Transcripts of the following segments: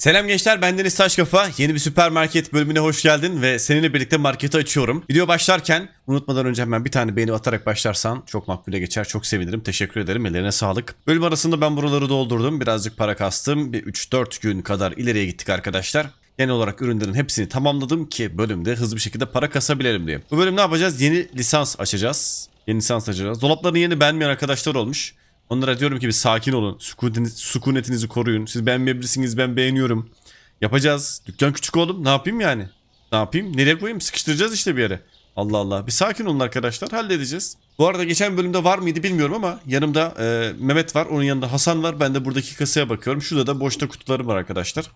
Selam gençler ben Deniz Taşkafa. Yeni bir süpermarket bölümüne hoş geldin ve seninle birlikte marketi açıyorum. Video başlarken unutmadan önce hemen bir tane beğeni atarak başlarsan çok makbule geçer. Çok sevinirim. Teşekkür ederim. Ellerine sağlık. Bölüm arasında ben buraları doldurdum. Birazcık para kastım. Bir 3-4 gün kadar ileriye gittik arkadaşlar. Genel olarak ürünlerin hepsini tamamladım ki bölümde hızlı bir şekilde para kasabilirim diye. Bu bölüm ne yapacağız? Yeni lisans açacağız. Yeni lisans açacağız. Dolapların yeni beğenmeyen arkadaşlar olmuş. Onlara diyorum ki bir sakin olun. Sükunetiniz, sükunetinizi koruyun. Siz beğenmeyebilirsiniz ben beğeniyorum. Yapacağız. Dükkan küçük oğlum ne yapayım yani? Ne yapayım? Nereye koyayım? Sıkıştıracağız işte bir yere. Allah Allah. Bir sakin olun arkadaşlar. Halledeceğiz. Bu arada geçen bölümde var mıydı bilmiyorum ama yanımda e, Mehmet var. Onun yanında Hasan var. Ben de buradaki kasaya bakıyorum. Şurada da boşta kutularım var arkadaşlar.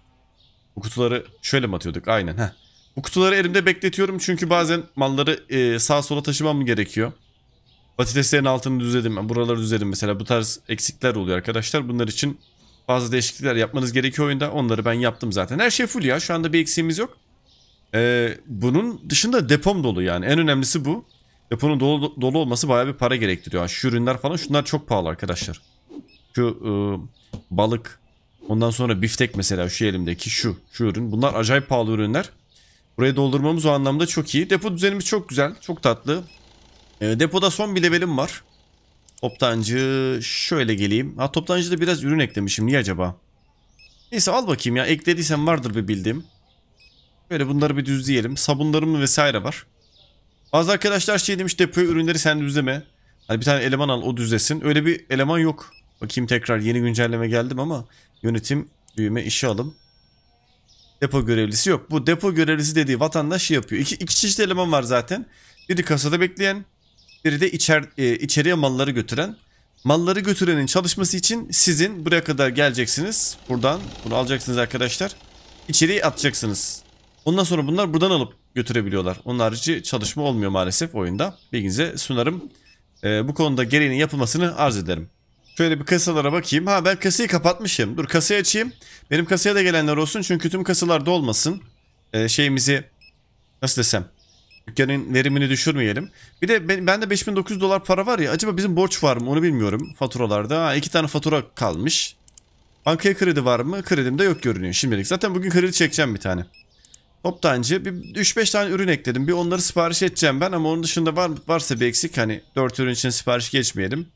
Bu kutuları şöyle mi atıyorduk? Aynen. Heh. Bu kutuları elimde bekletiyorum çünkü bazen malları e, sağa sola taşımam gerekiyor. Patateslerin altını düzledim. Buraları düzledim mesela. Bu tarz eksikler oluyor arkadaşlar. Bunlar için bazı değişiklikler yapmanız gerekiyor oyunda. Onları ben yaptım zaten. Her şey full ya. Şu anda bir eksiğimiz yok. Ee, bunun dışında depom dolu yani. En önemlisi bu. Deponun dolu, dolu olması bayağı bir para gerektiriyor. Şu ürünler falan şunlar çok pahalı arkadaşlar. Şu e, balık. Ondan sonra biftek mesela şu elimdeki şu. Şu ürün. Bunlar acayip pahalı ürünler. Burayı doldurmamız o anlamda çok iyi. Depo düzenimiz çok güzel. Çok tatlı. E, depoda son bir levelim var. Toptancı şöyle geleyim. Ha toptancıda biraz ürün eklemişim. Niye acaba? Neyse al bakayım ya. eklediysen vardır bir bildiğim. Böyle bunları bir düzleyelim. Sabunlarım vesaire var. Bazı arkadaşlar şey demiş depoya ürünleri sen düzleme. Hani bir tane eleman al o düzlesin. Öyle bir eleman yok. Bakayım tekrar yeni güncelleme geldim ama yönetim büyüme işe alım. Depo görevlisi yok. Bu depo görevlisi dediği vatandaş şey yapıyor. İki, iki çeşit eleman var zaten. Biri kasada bekleyen, biri de içer, e, içeriye malları götüren. Malları götürenin çalışması için sizin buraya kadar geleceksiniz. Buradan bunu alacaksınız arkadaşlar. İçeriye atacaksınız. Ondan sonra bunlar buradan alıp götürebiliyorlar. Onun harici çalışma olmuyor maalesef oyunda. Bilginize sunarım. Ee, bu konuda gereğinin yapılmasını arz ederim. Şöyle bir kasalara bakayım. Ha ben kasayı kapatmışım. Dur kasayı açayım. Benim kasaya da gelenler olsun. Çünkü tüm kasalar dolmasın. Ee, şeyimizi nasıl desem Dükkanın verimini düşürmeyelim. Bir de ben, de 5900 dolar para var ya. Acaba bizim borç var mı onu bilmiyorum faturalarda. Ha, iki tane fatura kalmış. Bankaya kredi var mı? Kredim de yok görünüyor şimdilik. Zaten bugün kredi çekeceğim bir tane. Toptancı bir 3-5 tane ürün ekledim. Bir onları sipariş edeceğim ben ama onun dışında var varsa bir eksik hani 4 ürün için sipariş geçmeyelim.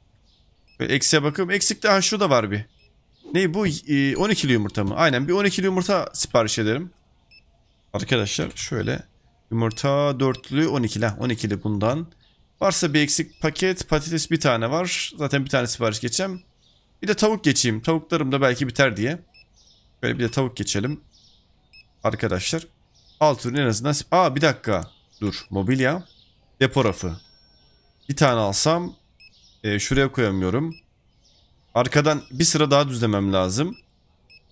Böyle bakayım. Eksik de ha şu da var bir. Ne bu? E, ee, 12'li yumurta mı? Aynen bir 12'li yumurta sipariş ederim. Arkadaşlar şöyle Yumurta dörtlü 12 lah 12'li bundan. Varsa bir eksik paket patates bir tane var. Zaten bir tane sipariş geçeceğim. Bir de tavuk geçeyim. Tavuklarım da belki biter diye. Böyle bir de tavuk geçelim. Arkadaşlar. Alt ürün en azından. Aa bir dakika. Dur. Mobilya. Depo rafı. Bir tane alsam. E, şuraya koyamıyorum. Arkadan bir sıra daha düzlemem lazım.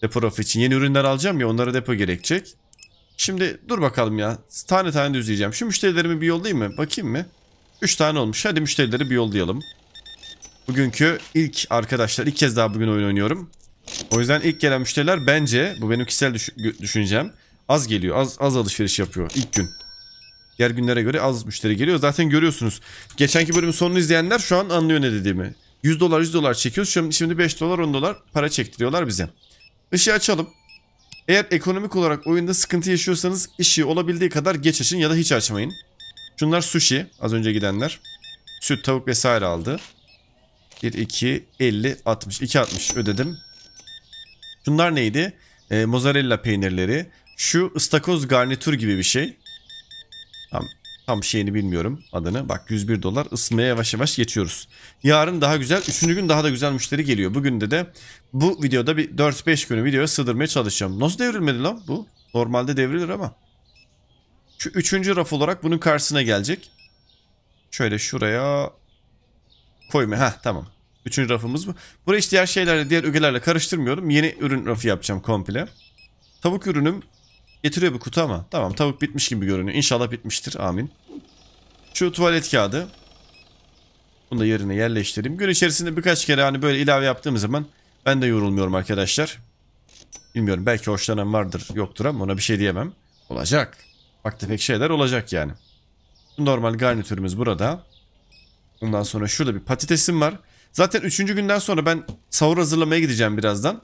Depo rafı için. Yeni ürünler alacağım ya onlara depo gerekecek. Şimdi dur bakalım ya. Tane tane düzleyeceğim. Şu müşterilerimi bir yollayayım mı? Bakayım mı? 3 tane olmuş. Hadi müşterileri bir yollayalım. Bugünkü ilk arkadaşlar ilk kez daha bugün oyun oynuyorum. O yüzden ilk gelen müşteriler bence bu benim kişisel düşüneceğim. az geliyor. Az az alışveriş yapıyor ilk gün. Diğer günlere göre az müşteri geliyor. Zaten görüyorsunuz. Geçenki bölümün sonunu izleyenler şu an anlıyor ne dediğimi. 100 dolar 100 dolar çekiyoruz. Şimdi 5 dolar 10 dolar para çektiriyorlar bize. Işığı açalım. Eğer ekonomik olarak oyunda sıkıntı yaşıyorsanız işi olabildiği kadar geç açın ya da hiç açmayın. Şunlar sushi az önce gidenler. Süt, tavuk vesaire aldı. 1, 2, 50, 60. 2, 60 ödedim. Şunlar neydi? E, mozzarella peynirleri. Şu ıstakoz garnitür gibi bir şey. Tam şeyini bilmiyorum adını. Bak 101 dolar ısınmaya yavaş yavaş geçiyoruz. Yarın daha güzel. Üçüncü gün daha da güzel müşteri geliyor. Bugün de de bu videoda bir 4-5 günü videoya sığdırmaya çalışacağım. Nasıl devrilmedi lan bu? Normalde devrilir ama. Şu üçüncü raf olarak bunun karşısına gelecek. Şöyle şuraya koyma. Ha tamam. Üçüncü rafımız bu. Burayı işte diğer şeylerle, diğer ögelerle karıştırmıyorum. Yeni ürün rafı yapacağım komple. Tavuk ürünüm Getiriyor bir kutu ama. Tamam tavuk bitmiş gibi görünüyor. İnşallah bitmiştir. Amin. Şu tuvalet kağıdı. Bunu da yerine yerleştireyim. Gün içerisinde birkaç kere hani böyle ilave yaptığım zaman ben de yorulmuyorum arkadaşlar. Bilmiyorum belki hoşlanan vardır yoktur ama ona bir şey diyemem. Olacak. Bak tefek şeyler olacak yani. Normal garnitürümüz burada. Ondan sonra şurada bir patatesim var. Zaten üçüncü günden sonra ben sahur hazırlamaya gideceğim birazdan.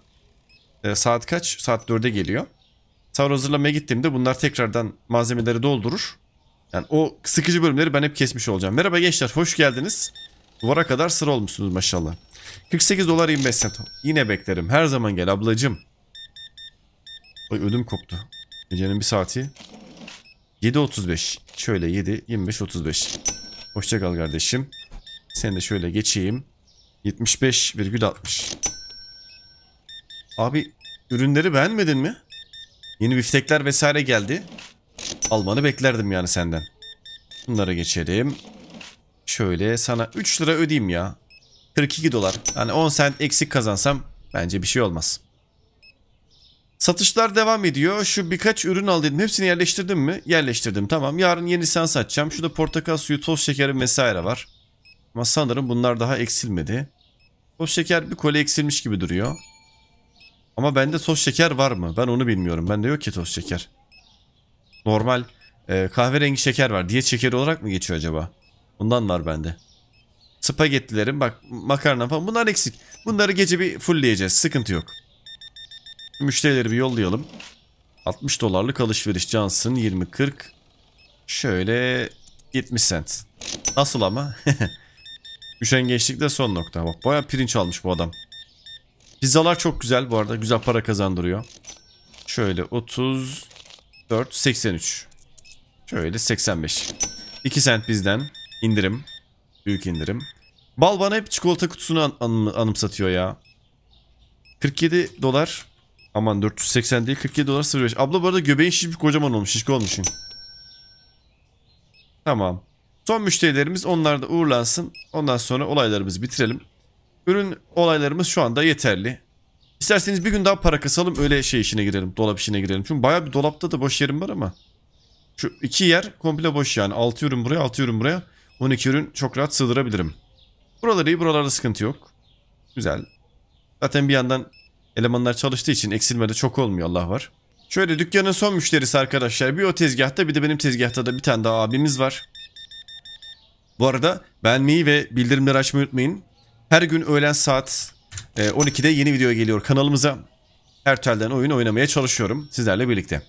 E, saat kaç? Saat dörde geliyor. Tavır hazırlamaya gittiğimde bunlar tekrardan malzemeleri doldurur. Yani o sıkıcı bölümleri ben hep kesmiş olacağım. Merhaba gençler hoş geldiniz. Duvara kadar sıra olmuşsunuz maşallah. 48 dolar 25 cent. Yine beklerim. Her zaman gel ablacım. Ay ödüm koptu. Gecenin bir saati. 7.35. Şöyle 7, 25, 35. Hoşçakal kardeşim. Seni de şöyle geçeyim. 75,60. Abi ürünleri beğenmedin mi? Yeni biftekler vesaire geldi. Almanı beklerdim yani senden. Bunlara geçelim. Şöyle sana 3 lira ödeyeyim ya. 42 dolar. Yani 10 sent eksik kazansam bence bir şey olmaz. Satışlar devam ediyor. Şu birkaç ürün aldım. Hepsini yerleştirdim mi? Yerleştirdim tamam. Yarın yeni yenisini satacağım. Şurada portakal suyu, toz şekeri vesaire var. Ama sanırım bunlar daha eksilmedi. Toz şeker bir koli eksilmiş gibi duruyor. Ama bende toz şeker var mı? Ben onu bilmiyorum. Bende yok ki toz şeker. Normal e, kahverengi şeker var. Diyet şekeri olarak mı geçiyor acaba? Bundan var bende. Spagettilerim bak makarna falan bunlar eksik. Bunları gece bir fullleyeceğiz. Sıkıntı yok. Müşterileri bir yollayalım. 60 dolarlık alışveriş Johnson 20-40. Şöyle 70 cent. Nasıl ama? de son nokta. Bak baya pirinç almış bu adam. Pizzalar çok güzel bu arada. Güzel para kazandırıyor. Şöyle 34, 83. Şöyle 85. 2 sent bizden. indirim. Büyük indirim. Bal bana hep çikolata kutusunu an an anımsatıyor ya. 47 dolar. Aman 480 değil 47 dolar 05. Abla bu arada göbeğin şişmiş kocaman olmuş. Şişko olmuşsun. Tamam. Son müşterilerimiz onlar da uğurlansın. Ondan sonra olaylarımızı bitirelim. Ürün olaylarımız şu anda yeterli. İsterseniz bir gün daha para kasalım öyle şey işine girelim. Dolap işine girelim. Çünkü bayağı bir dolapta da boş yerim var ama. Şu iki yer komple boş yani. 6 ürün buraya 6 ürün buraya. 12 ürün çok rahat sığdırabilirim. Buraları iyi buralarda sıkıntı yok. Güzel. Zaten bir yandan elemanlar çalıştığı için eksilme de çok olmuyor Allah var. Şöyle dükkanın son müşterisi arkadaşlar. Bir o tezgahta bir de benim tezgahta da bir tane daha abimiz var. Bu arada beğenmeyi ve bildirimleri açmayı unutmayın. Her gün öğlen saat 12'de e, yeni video geliyor kanalımıza. Her telden oyun oynamaya çalışıyorum sizlerle birlikte.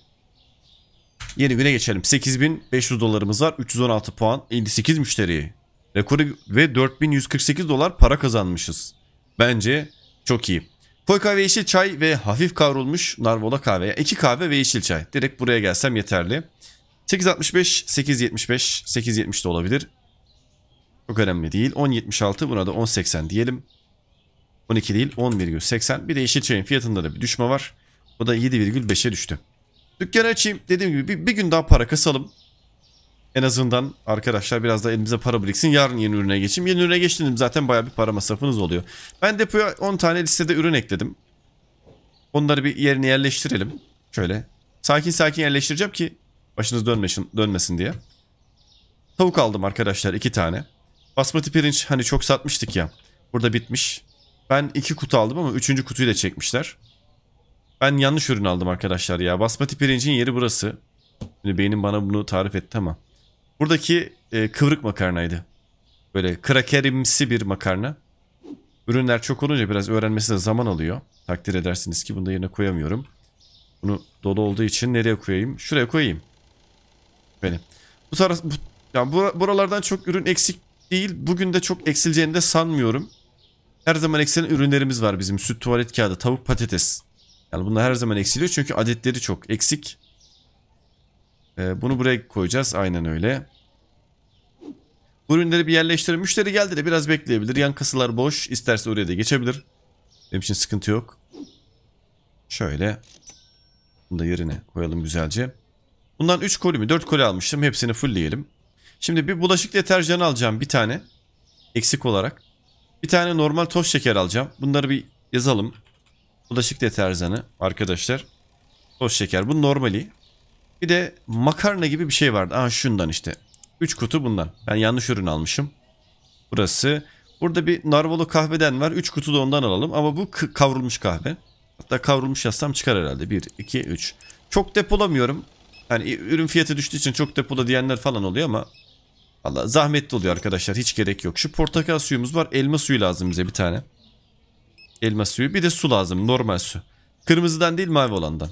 Yeni güne geçelim. 8500 dolarımız var. 316 puan. 58 müşteri. Rekoru ve 4148 dolar para kazanmışız. Bence çok iyi. Koy kahve yeşil çay ve hafif kavrulmuş narvola kahve. 2 kahve ve yeşil çay. Direkt buraya gelsem yeterli. 8.65, 8.75, 8.70 de olabilir. Çok önemli değil. 10.76 buna da 10.80 diyelim. 12 değil 11.80. Bir de Yeşilçay'ın fiyatında da bir düşme var. O da 7,5'e düştü. Dükkanı açayım. Dediğim gibi bir, bir gün daha para kasalım. En azından arkadaşlar biraz da elimize para biriksin. Yarın yeni ürüne geçeyim. Yeni ürüne geçtiğimde zaten baya bir para masrafınız oluyor. Ben depoya 10 tane listede ürün ekledim. Onları bir yerine yerleştirelim. Şöyle. Sakin sakin yerleştireceğim ki başınız dönmesin, dönmesin diye. Tavuk aldım arkadaşlar 2 tane. Basmati pirinç hani çok satmıştık ya. Burada bitmiş. Ben iki kutu aldım ama üçüncü kutuyu da çekmişler. Ben yanlış ürün aldım arkadaşlar ya. Basmati pirincin yeri burası. Şimdi beynim bana bunu tarif etti ama. Buradaki e, kıvrık makarnaydı. Böyle krakerimsi bir makarna. Ürünler çok olunca biraz öğrenmesi de zaman alıyor. Takdir edersiniz ki bunu da yerine koyamıyorum. Bunu dolu olduğu için nereye koyayım? Şuraya koyayım. Benim. Bu taraf, bu, yani buralardan çok ürün eksik değil. Bugün de çok eksileceğini de sanmıyorum. Her zaman eksilen ürünlerimiz var bizim. Süt, tuvalet kağıdı, tavuk, patates. Yani bunlar her zaman eksiliyor çünkü adetleri çok eksik. Ee, bunu buraya koyacağız. Aynen öyle. ürünleri bir yerleştirin. Müşteri geldi de biraz bekleyebilir. Yan kasalar boş. İsterse oraya da geçebilir. Benim için sıkıntı yok. Şöyle. Bunu da yerine koyalım güzelce. Bundan 3 koli mi 4 koli almıştım. Hepsini fullleyelim. Şimdi bir bulaşık deterjanı alacağım bir tane. Eksik olarak. Bir tane normal toz şeker alacağım. Bunları bir yazalım. Bulaşık deterjanı arkadaşlar. Toz şeker bu normali. Bir de makarna gibi bir şey vardı. Aha şundan işte. 3 kutu bundan. Ben yanlış ürün almışım. Burası. Burada bir narvolu kahveden var. 3 kutu da ondan alalım. Ama bu kavrulmuş kahve. Hatta kavrulmuş yazsam çıkar herhalde. 1, 2, 3. Çok depolamıyorum. Yani ürün fiyatı düştüğü için çok depola diyenler falan oluyor ama Valla zahmetli oluyor arkadaşlar. Hiç gerek yok. Şu portakal suyumuz var. Elma suyu lazım bize bir tane. Elma suyu. Bir de su lazım. Normal su. Kırmızıdan değil mavi olandan.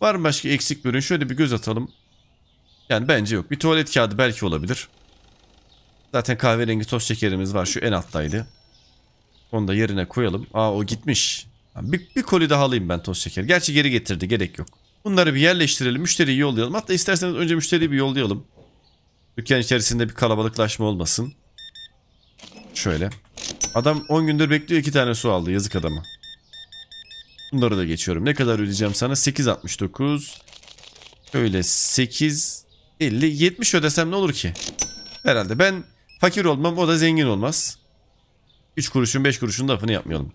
Var mı başka eksik bir ürün? Şöyle bir göz atalım. Yani bence yok. Bir tuvalet kağıdı belki olabilir. Zaten kahverengi toz şekerimiz var. Şu en alttaydı. Onu da yerine koyalım. Aa o gitmiş. Bir, bir koli daha alayım ben toz şeker. Gerçi geri getirdi. Gerek yok. Bunları bir yerleştirelim. Müşteriyi yollayalım. Hatta isterseniz önce müşteriyi bir yollayalım. Dükkan içerisinde bir kalabalıklaşma olmasın. Şöyle. Adam 10 gündür bekliyor 2 tane su aldı yazık adama. Bunları da geçiyorum. Ne kadar ödeyeceğim sana? 8.69. Öyle 8 50 70 ödesem ne olur ki? Herhalde ben fakir olmam o da zengin olmaz. 3 kuruşun 5 kuruşun lafını yapmayalım.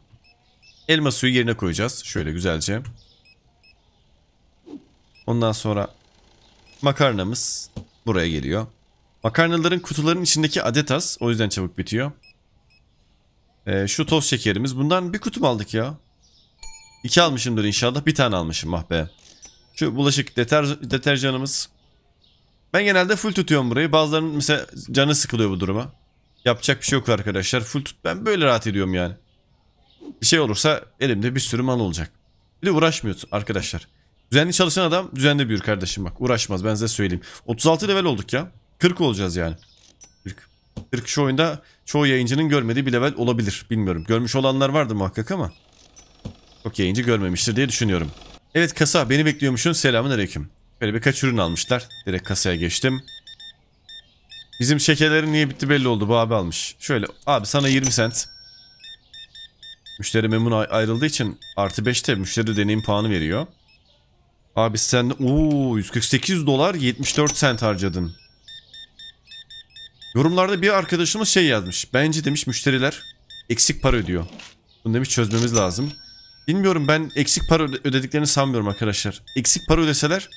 Elma suyu yerine koyacağız. Şöyle güzelce. Ondan sonra makarnamız buraya geliyor. Makarnaların kutuların içindeki adet az. O yüzden çabuk bitiyor. Ee, şu toz şekerimiz. Bundan bir kutu mu aldık ya? İki almışımdır inşallah. Bir tane almışım ah be. Şu bulaşık deter deterjanımız. Ben genelde full tutuyorum burayı. Bazılarının mesela canı sıkılıyor bu duruma. Yapacak bir şey yok arkadaşlar. Full tut. Ben böyle rahat ediyorum yani. Bir şey olursa elimde bir sürü mal olacak. Bir de uğraşmıyor arkadaşlar. Düzenli çalışan adam düzenli büyür kardeşim bak. Uğraşmaz ben size söyleyeyim. 36 level olduk ya. 40 olacağız yani. 40. 40 şu oyunda çoğu yayıncının görmediği bir level olabilir. Bilmiyorum. Görmüş olanlar vardır muhakkak ama. Çok yayıncı görmemiştir diye düşünüyorum. Evet kasa beni bekliyormuşsun. Selamun aleyküm. Böyle birkaç ürün almışlar. Direkt kasaya geçtim. Bizim şekerlerin niye bitti belli oldu. Bu abi almış. Şöyle abi sana 20 sent. Müşteri memnun ayrıldığı için artı 5'te müşteri deneyim puanı veriyor. Abi sen ooo 148 dolar 74 sent harcadın. Yorumlarda bir arkadaşımız şey yazmış. Bence demiş müşteriler eksik para ödüyor. Bunu demiş çözmemiz lazım. Bilmiyorum ben eksik para ödediklerini sanmıyorum arkadaşlar. Eksik para ödeseler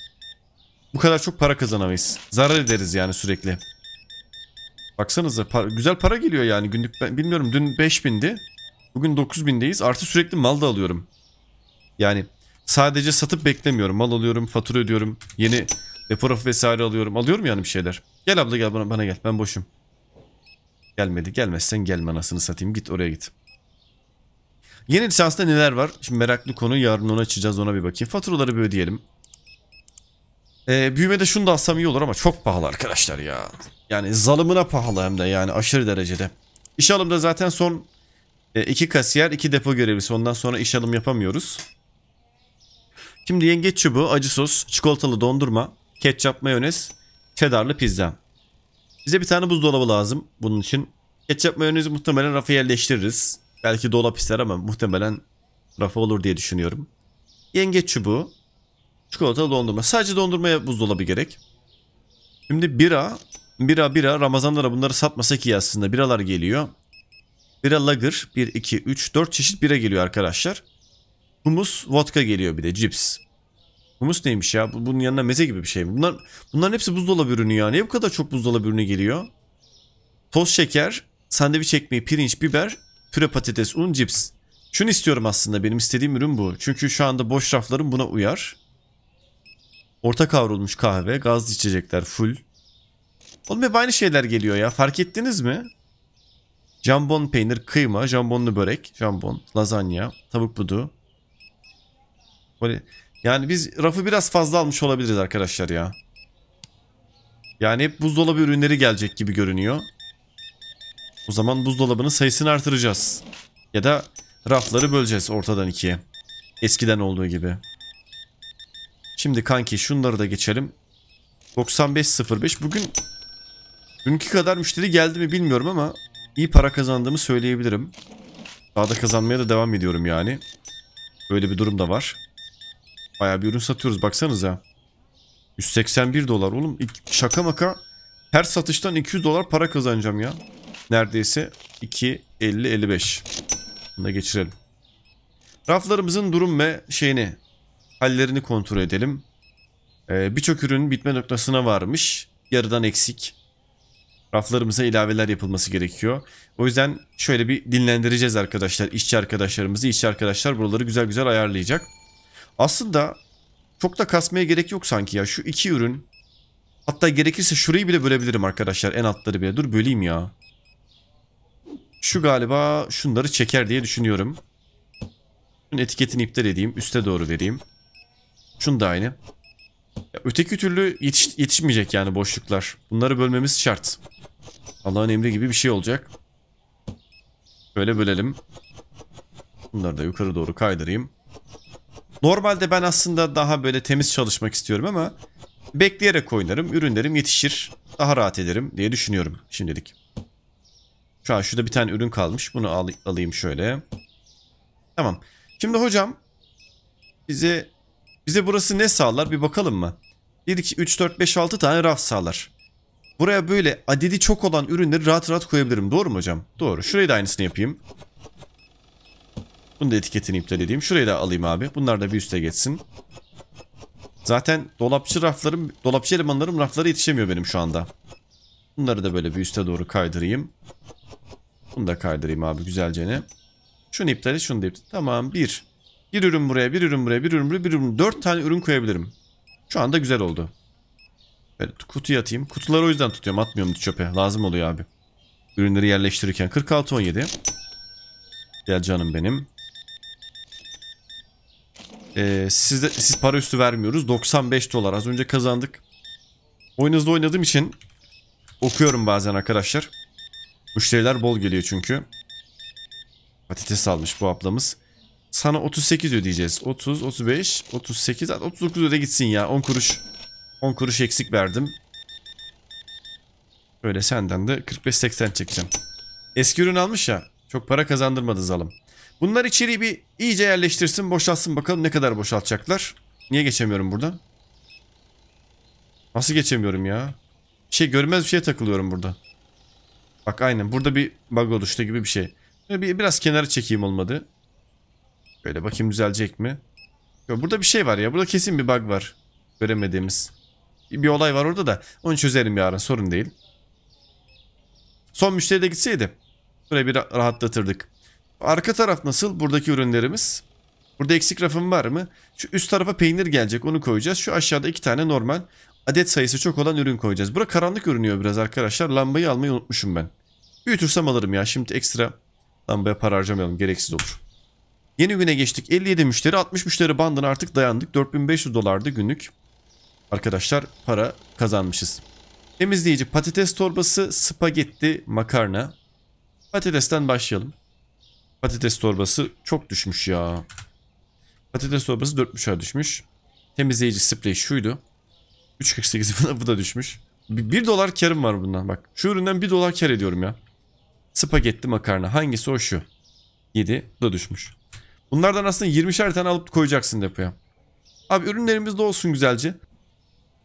bu kadar çok para kazanamayız. Zarar ederiz yani sürekli. Baksanıza para, güzel para geliyor yani günlük ben bilmiyorum dün 5000'di. Bugün 9000'deyiz. Artı sürekli mal da alıyorum. Yani sadece satıp beklemiyorum. Mal alıyorum, fatura ödüyorum. Yeni Deporaf vesaire alıyorum. Alıyorum yani bir şeyler. Gel abla gel bana, bana gel. Ben boşum. Gelmedi. Gelmezsen gelme anasını satayım. Git oraya git. Yeni lisansta neler var? Şimdi meraklı konu. Yarın onu açacağız. Ona bir bakayım. Faturaları bir ödeyelim. Ee, büyümede şunu da alsam iyi olur ama çok pahalı arkadaşlar ya. Yani zalımına pahalı hem de yani aşırı derecede. İş alımda zaten son e, iki kasiyer, iki depo görevlisi. Ondan sonra iş alım yapamıyoruz. Şimdi yengeç çubuğu, acı sos, çikolatalı dondurma, ketçap, mayonez, cheddarlı pizza. Bize bir tane buzdolabı lazım bunun için. Ketçap, mayonezi muhtemelen rafa yerleştiririz. Belki dolap ister ama muhtemelen rafa olur diye düşünüyorum. Yengeç çubuğu, çikolata dondurma. Sadece dondurmaya buzdolabı gerek. Şimdi bira, bira bira Ramazanlara bunları satmasak iyi aslında. Biralar geliyor. Bira lager 1, 2, 3, 4 çeşit bira geliyor arkadaşlar. Humus, vodka geliyor bir de cips. Humus neymiş ya? Bunun yanına meze gibi bir şey mi? Bunlar, bunların hepsi buzdolabı ürünü ya. Niye bu kadar çok buzdolabı ürünü geliyor? Toz şeker, sandviç ekmeği, pirinç, biber, püre patates, un, cips. Şunu istiyorum aslında benim istediğim ürün bu. Çünkü şu anda boş raflarım buna uyar. Orta kavrulmuş kahve, gazlı içecekler full. Oğlum hep aynı şeyler geliyor ya fark ettiniz mi? Jambon peynir, kıyma, jambonlu börek, jambon, lazanya, tavuk budu. Böyle yani biz rafı biraz fazla almış olabiliriz arkadaşlar ya. Yani hep buzdolabı ürünleri gelecek gibi görünüyor. O zaman buzdolabının sayısını artıracağız. Ya da rafları böleceğiz ortadan ikiye. Eskiden olduğu gibi. Şimdi kanki şunları da geçelim. 95.05 bugün dünkü kadar müşteri geldi mi bilmiyorum ama iyi para kazandığımı söyleyebilirim. Daha da kazanmaya da devam ediyorum yani. Böyle bir durum da var. Bayağı bir ürün satıyoruz baksanıza. 181 dolar oğlum şaka maka her satıştan 200 dolar para kazanacağım ya. Neredeyse 2.50-55. Bunu da geçirelim. Raflarımızın durum ve şeyini hallerini kontrol edelim. Ee, Birçok ürün bitme noktasına varmış. Yarıdan eksik. Raflarımıza ilaveler yapılması gerekiyor. O yüzden şöyle bir dinlendireceğiz arkadaşlar. İşçi arkadaşlarımızı. işçi arkadaşlar buraları güzel güzel ayarlayacak. Aslında çok da kasmaya gerek yok sanki ya. Şu iki ürün. Hatta gerekirse şurayı bile bölebilirim arkadaşlar. En altları bile. Dur böleyim ya. Şu galiba şunları çeker diye düşünüyorum. Şunun etiketini iptal edeyim. Üste doğru vereyim. Şunu da aynı. Ya öteki türlü yetiş yetişmeyecek yani boşluklar. Bunları bölmemiz şart. Allah'ın emri gibi bir şey olacak. Böyle bölelim. Bunları da yukarı doğru kaydırayım. Normalde ben aslında daha böyle temiz çalışmak istiyorum ama bekleyerek oynarım. Ürünlerim yetişir. Daha rahat ederim diye düşünüyorum şimdilik. Şu an şurada bir tane ürün kalmış. Bunu al alayım şöyle. Tamam. Şimdi hocam bize bize burası ne sağlar bir bakalım mı? 1, 2, 3, 4, 5, 6 tane raf sağlar. Buraya böyle adedi çok olan ürünleri rahat rahat koyabilirim. Doğru mu hocam? Doğru. Şurayı da aynısını yapayım. Bunu da etiketini iptal edeyim. Şurayı da alayım abi. Bunlar da bir üste geçsin. Zaten dolapçı raflarım, dolapçı elemanlarım raflara yetişemiyor benim şu anda. Bunları da böyle bir üste doğru kaydırayım. Bunu da kaydırayım abi güzelce ne. Şunu iptal et, şunu da iptal Tamam bir. Bir ürün buraya, bir ürün buraya, bir ürün buraya, bir ürün. Dört tane ürün koyabilirim. Şu anda güzel oldu. Böyle kutuya atayım. Kutuları o yüzden tutuyorum. Atmıyorum çöpe. Lazım oluyor abi. Ürünleri yerleştirirken. 46-17. Gel canım benim. Ee, siz, de, siz para üstü vermiyoruz. 95 dolar. Az önce kazandık. Oyun oynadığım için okuyorum bazen arkadaşlar. Müşteriler bol geliyor çünkü. Patates almış bu ablamız. Sana 38 ödeyeceğiz. 30, 35, 38, 39 öde gitsin ya. 10 kuruş. 10 kuruş eksik verdim. Böyle senden de 45-80 çekeceğim. Eski ürün almış ya. Çok para kazandırmadı zalım. Bunlar içeriği bir iyice yerleştirsin boşalsın bakalım ne kadar boşaltacaklar. Niye geçemiyorum buradan? Nasıl geçemiyorum ya? şey görmez bir şeye takılıyorum burada. Bak aynen burada bir bug oluştu gibi bir şey. bir, biraz kenara çekeyim olmadı. Böyle bakayım düzelecek mi? Yo, burada bir şey var ya. Burada kesin bir bug var. Göremediğimiz. Bir, bir olay var orada da. Onu çözerim yarın sorun değil. Son müşteri de gitseydi. Burayı bir rahatlatırdık. Arka taraf nasıl? Buradaki ürünlerimiz. Burada eksik rafım var mı? Şu üst tarafa peynir gelecek onu koyacağız. Şu aşağıda iki tane normal adet sayısı çok olan ürün koyacağız. Bura karanlık görünüyor biraz arkadaşlar. Lambayı almayı unutmuşum ben. Büyütürsem alırım ya. Şimdi ekstra lambaya para harcamayalım. Gereksiz olur. Yeni güne geçtik. 57 müşteri 60 müşteri bandına artık dayandık. 4500 dolardı günlük. Arkadaşlar para kazanmışız. Temizleyici patates torbası, spagetti, makarna. Patatesten başlayalım. Patates torbası çok düşmüş ya. Patates torbası 4.5'a düşmüş. Temizleyici sprey şuydu. 3.48 falan bu da düşmüş. 1 dolar karım var bundan bak. Şu üründen 1 dolar kar ediyorum ya. Spagetti makarna hangisi o şu. 7 bu da düşmüş. Bunlardan aslında 20'şer tane alıp koyacaksın depoya. Abi ürünlerimiz de olsun güzelce.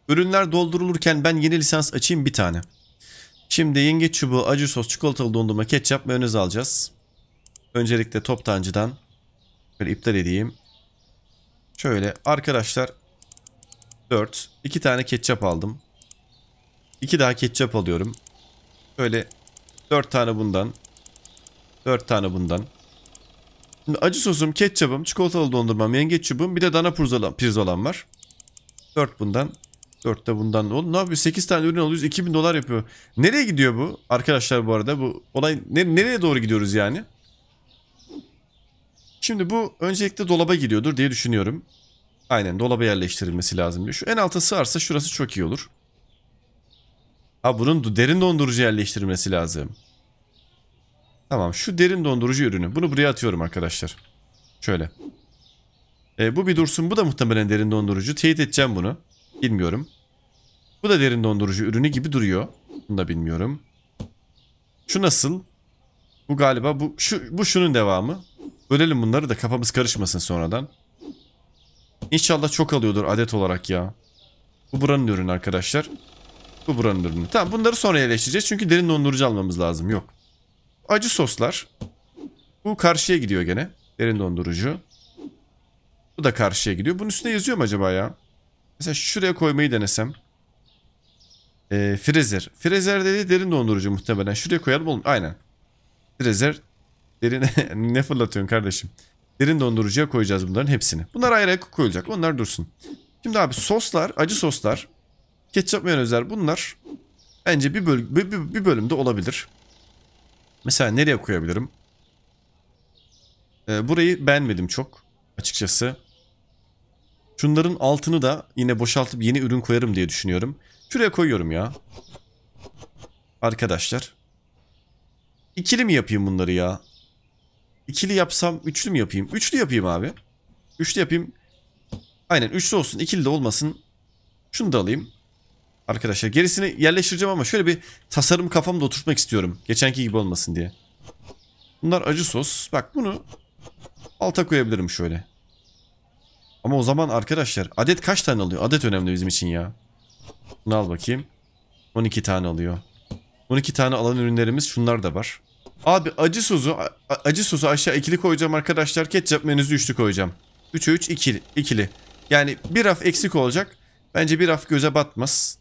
Ürünler doldurulurken ben yeni lisans açayım bir tane. Şimdi yengeç çubuğu, acı sos, çikolatalı dondurma, ketçap, mayonez alacağız. Öncelikle toptancıdan böyle iptal edeyim. Şöyle arkadaşlar 4. 2 tane ketçap aldım. 2 daha ketçap alıyorum. Böyle 4 tane bundan. 4 tane bundan. Şimdi acı sosum, ketçapım, çikolatalı dondurmam, yengeç çubuğum bir de dana pirzolam, pirzolam var. 4 bundan. 4 de bundan. Oğlum ne yapıyor? 8 tane ürün alıyoruz. 2000 dolar yapıyor. Nereye gidiyor bu? Arkadaşlar bu arada bu olay ne, nereye doğru gidiyoruz yani? Şimdi bu öncelikle dolaba giriyordur diye düşünüyorum. Aynen dolaba yerleştirilmesi lazım diyor. Şu en alta sığarsa şurası çok iyi olur. Ha bunun derin dondurucu yerleştirilmesi lazım. Tamam şu derin dondurucu ürünü. Bunu buraya atıyorum arkadaşlar. Şöyle. E, bu bir dursun. Bu da muhtemelen derin dondurucu. Teyit edeceğim bunu. Bilmiyorum. Bu da derin dondurucu ürünü gibi duruyor. Bunu da bilmiyorum. Şu nasıl? Bu galiba bu şu bu şunun devamı. Bölelim bunları da kafamız karışmasın sonradan. İnşallah çok alıyordur adet olarak ya. Bu buranın ürünü arkadaşlar. Bu buranın ürünü. Tamam bunları sonra yerleştireceğiz. Çünkü derin dondurucu almamız lazım. Yok. Acı soslar. Bu karşıya gidiyor gene. Derin dondurucu. Bu da karşıya gidiyor. Bunun üstüne yazıyor mu acaba ya? Mesela şuraya koymayı denesem. Ee, freezer. Freezer dedi derin dondurucu muhtemelen. Şuraya koyalım oğlum. Aynen. Freezer Derin ne fırlatıyorsun kardeşim? Derin dondurucuya koyacağız bunların hepsini. Bunlar ayrı ayrı koyulacak. Onlar dursun. Şimdi abi soslar, acı soslar, ketçap mayonezler bunlar bence bir, böl bir, bir, bir bölümde olabilir. Mesela nereye koyabilirim? Ee, burayı beğenmedim çok açıkçası. Şunların altını da yine boşaltıp yeni ürün koyarım diye düşünüyorum. Şuraya koyuyorum ya. Arkadaşlar. İkili mi yapayım bunları ya? İkili yapsam üçlü mü yapayım? Üçlü yapayım abi. Üçlü yapayım. Aynen üçlü olsun. ikili de olmasın. Şunu da alayım. Arkadaşlar gerisini yerleştireceğim ama şöyle bir tasarım kafamda oturtmak istiyorum. Geçenki gibi olmasın diye. Bunlar acı sos. Bak bunu alta koyabilirim şöyle. Ama o zaman arkadaşlar adet kaç tane alıyor? Adet önemli bizim için ya. Bunu al bakayım. 12 tane alıyor. 12 tane alan ürünlerimiz şunlar da var. Abi acı sosu acı sosu aşağı ikili koyacağım arkadaşlar. Ketçap menüzü üçlü koyacağım. 3'e 3 ikili. ikili. Yani bir raf eksik olacak. Bence bir raf göze batmaz.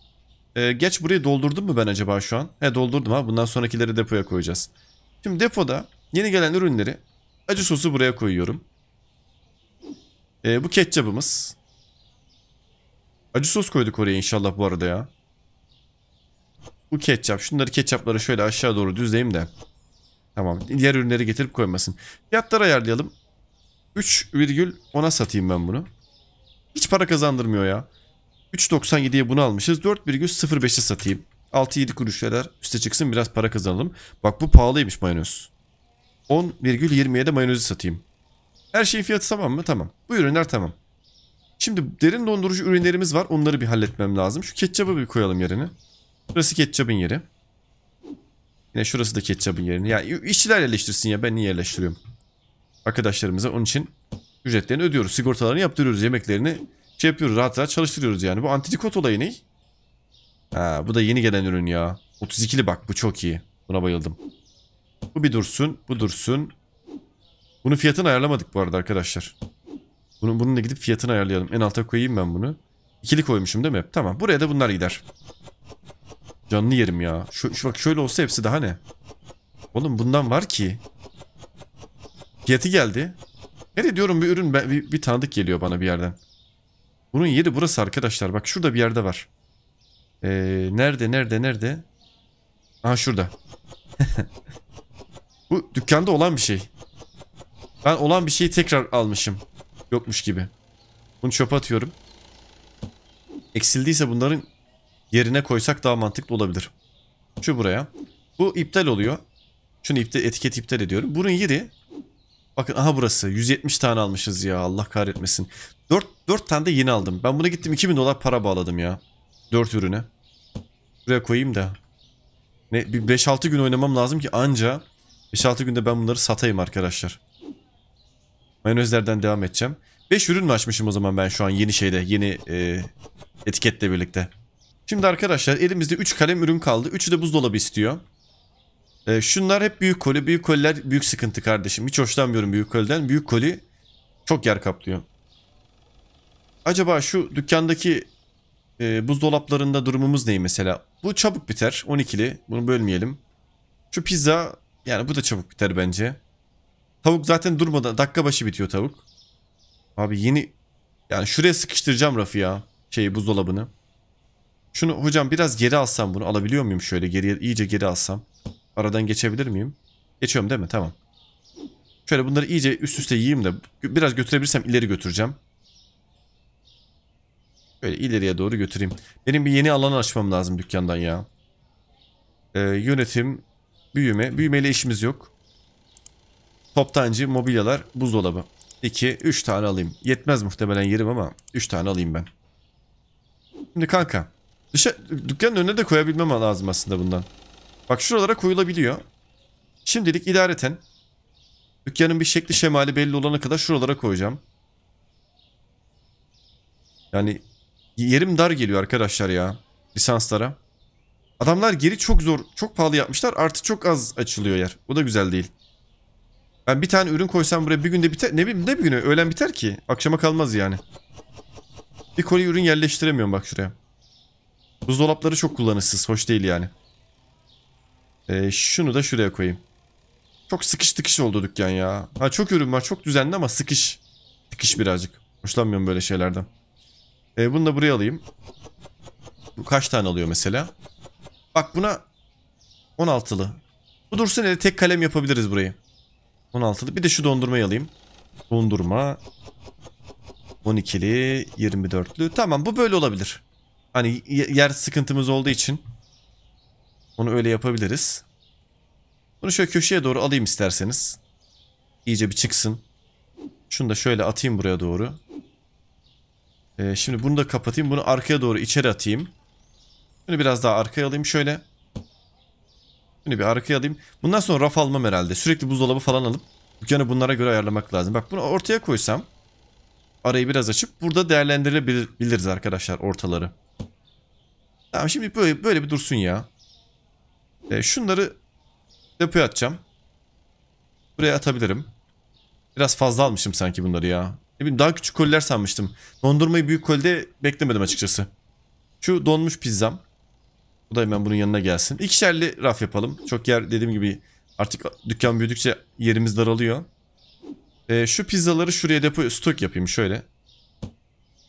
Ee, geç burayı doldurdum mu ben acaba şu an? He doldurdum ha. Bundan sonrakileri depoya koyacağız. Şimdi depoda yeni gelen ürünleri acı sosu buraya koyuyorum. Ee, bu ketçapımız. Acı sos koyduk oraya inşallah bu arada ya. Bu ketçap. Şunları ketçapları şöyle aşağı doğru düzleyeyim de. Tamam. Diğer ürünleri getirip koymasın. Fiyatları ayarlayalım. 3,10'a satayım ben bunu. Hiç para kazandırmıyor ya. 3.97'ye bunu almışız. 4,05'e satayım. 6-7 kuruş eder. Üste çıksın biraz para kazanalım. Bak bu pahalıymış mayonez. 10,20'ye de mayonezi satayım. Her şeyin fiyatı tamam mı? Tamam. Bu ürünler tamam. Şimdi derin dondurucu ürünlerimiz var. Onları bir halletmem lazım. Şu ketçabı bir koyalım yerine. Burası ketçabın yeri. Yine şurası da ketçapın yerini. Ya işçiler yerleştirsin ya ben niye yerleştiriyorum? Arkadaşlarımıza onun için ücretlerini ödüyoruz. Sigortalarını yaptırıyoruz. Yemeklerini şey yapıyoruz. Rahat rahat çalıştırıyoruz yani. Bu antitrikot olayı ne? Ha, bu da yeni gelen ürün ya. 32'li bak bu çok iyi. Buna bayıldım. Bu bir dursun. Bu dursun. Bunu fiyatını ayarlamadık bu arada arkadaşlar. Bunu bununla gidip fiyatını ayarlayalım. En alta koyayım ben bunu. İkili koymuşum değil mi? Tamam. Buraya da bunlar gider. Canlı yerim ya. Şu, şu bak şöyle olsa hepsi daha ne? Oğlum bundan var ki. Fiyatı geldi. Nereye diyorum bir ürün bir, bir tanıdık geliyor bana bir yerden. Bunun yeri burası arkadaşlar. Bak şurada bir yerde var. Ee, nerede nerede nerede? Aha şurada. Bu dükkanda olan bir şey. Ben olan bir şeyi tekrar almışım. Yokmuş gibi. Bunu çöpe atıyorum. Eksildiyse bunların yerine koysak daha mantıklı olabilir. Şu buraya. Bu iptal oluyor. Şunu iptal etiket iptal ediyorum. Bunun yeri Bakın aha burası 170 tane almışız ya Allah kahretmesin. 4, 4 tane de yeni aldım. Ben buna gittim 2000 dolar para bağladım ya. 4 ürünü. Buraya koyayım da. Ne, bir 5-6 gün oynamam lazım ki anca 5-6 günde ben bunları satayım arkadaşlar. Mayonezlerden devam edeceğim. 5 ürün mü açmışım o zaman ben şu an yeni şeyde yeni e, etiketle birlikte. Şimdi arkadaşlar elimizde 3 kalem ürün kaldı. 3'ü de buzdolabı istiyor. E, şunlar hep büyük koli. Büyük koliler büyük sıkıntı kardeşim. Hiç hoşlanmıyorum büyük koliden. Büyük koli çok yer kaplıyor. Acaba şu dükkandaki e, buzdolaplarında durumumuz ney mesela? Bu çabuk biter. 12'li. Bunu bölmeyelim. Şu pizza yani bu da çabuk biter bence. Tavuk zaten durmadan dakika başı bitiyor tavuk. Abi yeni yani şuraya sıkıştıracağım rafı ya şeyi buzdolabını. Şunu hocam biraz geri alsam bunu alabiliyor muyum şöyle geriye iyice geri alsam? Aradan geçebilir miyim? Geçiyorum değil mi? Tamam. Şöyle bunları iyice üst üste yiyeyim de biraz götürebilirsem ileri götüreceğim. Böyle ileriye doğru götüreyim. Benim bir yeni alan açmam lazım dükkandan ya. Ee, yönetim, büyüme. Büyümeyle işimiz yok. Toptancı, mobilyalar, buzdolabı. 2, 3 tane alayım. Yetmez muhtemelen yerim ama 3 tane alayım ben. Şimdi kanka Dışa, dükkanın önüne de koyabilmem lazım aslında bundan. Bak şuralara koyulabiliyor. Şimdilik idareten dükkanın bir şekli şemali belli olana kadar şuralara koyacağım. Yani yerim dar geliyor arkadaşlar ya lisanslara. Adamlar geri çok zor, çok pahalı yapmışlar. Artı çok az açılıyor yer. Bu da güzel değil. Ben bir tane ürün koysam buraya bir günde biter. Ne ne bir günü? Öğlen biter ki. Akşama kalmaz yani. Bir koli ürün yerleştiremiyorum bak şuraya. Buzdolapları çok kullanışsız. Hoş değil yani. Ee, şunu da şuraya koyayım. Çok sıkış tıkış oldu dükkan ya. Ha çok ürün var. Çok düzenli ama sıkış. Tıkış birazcık. Hoşlanmıyorum böyle şeylerden. Ee, bunu da buraya alayım. Bu kaç tane alıyor mesela? Bak buna 16'lı. Bu dursun hele tek kalem yapabiliriz burayı. 16'lı. Bir de şu dondurmayı alayım. Dondurma. 12'li, 24'lü. Tamam bu böyle olabilir. Hani yer sıkıntımız olduğu için onu öyle yapabiliriz. Bunu şöyle köşeye doğru alayım isterseniz. İyice bir çıksın. Şunu da şöyle atayım buraya doğru. Ee, şimdi bunu da kapatayım. Bunu arkaya doğru içeri atayım. Bunu biraz daha arkaya alayım şöyle. Bunu bir arkaya alayım. Bundan sonra raf almam herhalde. Sürekli buzdolabı falan alıp dükkanı bunlara göre ayarlamak lazım. Bak bunu ortaya koysam arayı biraz açıp burada değerlendirebiliriz arkadaşlar ortaları. Tamam şimdi böyle, böyle bir dursun ya. E, şunları depoya atacağım. Buraya atabilirim. Biraz fazla almışım sanki bunları ya. Ne daha küçük koliler sanmıştım. Dondurmayı büyük kolide beklemedim açıkçası. Şu donmuş pizzam. Bu da hemen bunun yanına gelsin. İkişerli raf yapalım. Çok yer dediğim gibi artık dükkan büyüdükçe yerimiz daralıyor. E, şu pizzaları şuraya depo stok yapayım şöyle.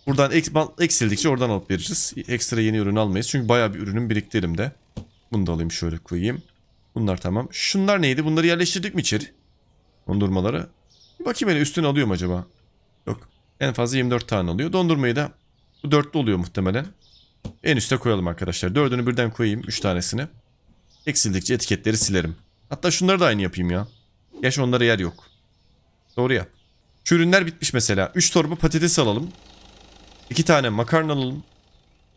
Buradan eksildikçe oradan alıp vereceğiz. Ekstra yeni ürün almayız. Çünkü bayağı bir ürünüm birikti elimde. Bunu da alayım şöyle koyayım. Bunlar tamam. Şunlar neydi? Bunları yerleştirdik mi içeri? Dondurmaları. Bir bakayım hele üstüne alıyorum acaba? Yok. En fazla 24 tane alıyor. Dondurmayı da bu dörtlü oluyor muhtemelen. En üste koyalım arkadaşlar. Dördünü birden koyayım. Üç tanesini. Eksildikçe etiketleri silerim. Hatta şunları da aynı yapayım ya. Yaş onlara yer yok. Doğru ya. Şu ürünler bitmiş mesela. 3 torba patates alalım. İki tane makarna alalım.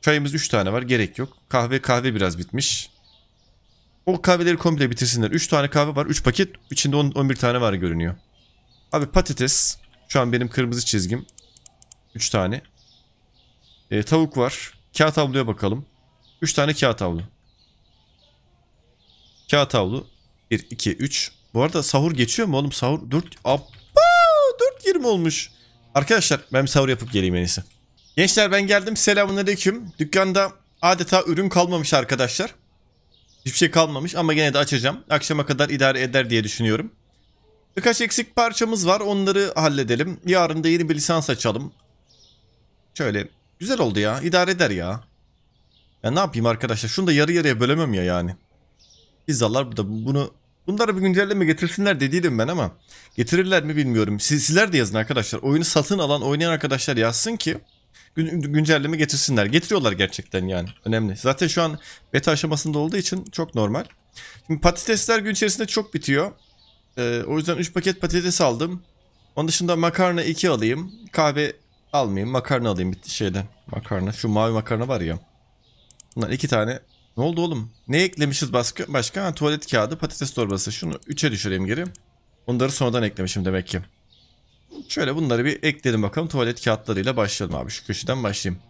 Çayımız üç tane var. Gerek yok. Kahve kahve biraz bitmiş. O kahveleri komple bitirsinler. Üç tane kahve var. Üç paket. İçinde on, on bir tane var görünüyor. Abi patates. Şu an benim kırmızı çizgim. Üç tane. E, tavuk var. Kağıt havluya bakalım. Üç tane kağıt havlu. Kağıt havlu. Bir, iki, üç. Bu arada sahur geçiyor mu oğlum? Sahur 4. Abba! yirmi olmuş. Arkadaşlar ben bir sahur yapıp geleyim en iyisi. Gençler ben geldim. Selamünaleyküm. Dükkanda adeta ürün kalmamış arkadaşlar. Hiçbir şey kalmamış ama gene de açacağım. Akşama kadar idare eder diye düşünüyorum. Birkaç eksik parçamız var. Onları halledelim. Yarın da yeni bir lisans açalım. Şöyle. Güzel oldu ya. İdare eder ya. Ya ne yapayım arkadaşlar? Şunu da yarı yarıya bölemem ya yani. Pizzalar da Bunu bunları bir güncelleme getirsinler dediydim ben ama getirirler mi bilmiyorum. Siz, sizler de yazın arkadaşlar. Oyunu satın alan oynayan arkadaşlar yazsın ki gün, güncelleme getirsinler. Getiriyorlar gerçekten yani. Önemli. Zaten şu an beta aşamasında olduğu için çok normal. Şimdi patatesler gün içerisinde çok bitiyor. Ee, o yüzden 3 paket patates aldım. Onun dışında makarna 2 alayım. Kahve almayayım. Makarna alayım bir şeyden. Makarna. Şu mavi makarna var ya. Bunlar 2 tane. Ne oldu oğlum? Ne eklemişiz başka? başka? Ha, tuvalet kağıdı, patates torbası. Şunu 3'e düşüreyim geri. Bunları sonradan eklemişim demek ki. Şöyle bunları bir ekleyelim bakalım. Tuvalet kağıtlarıyla başlayalım abi. Şu köşeden başlayayım.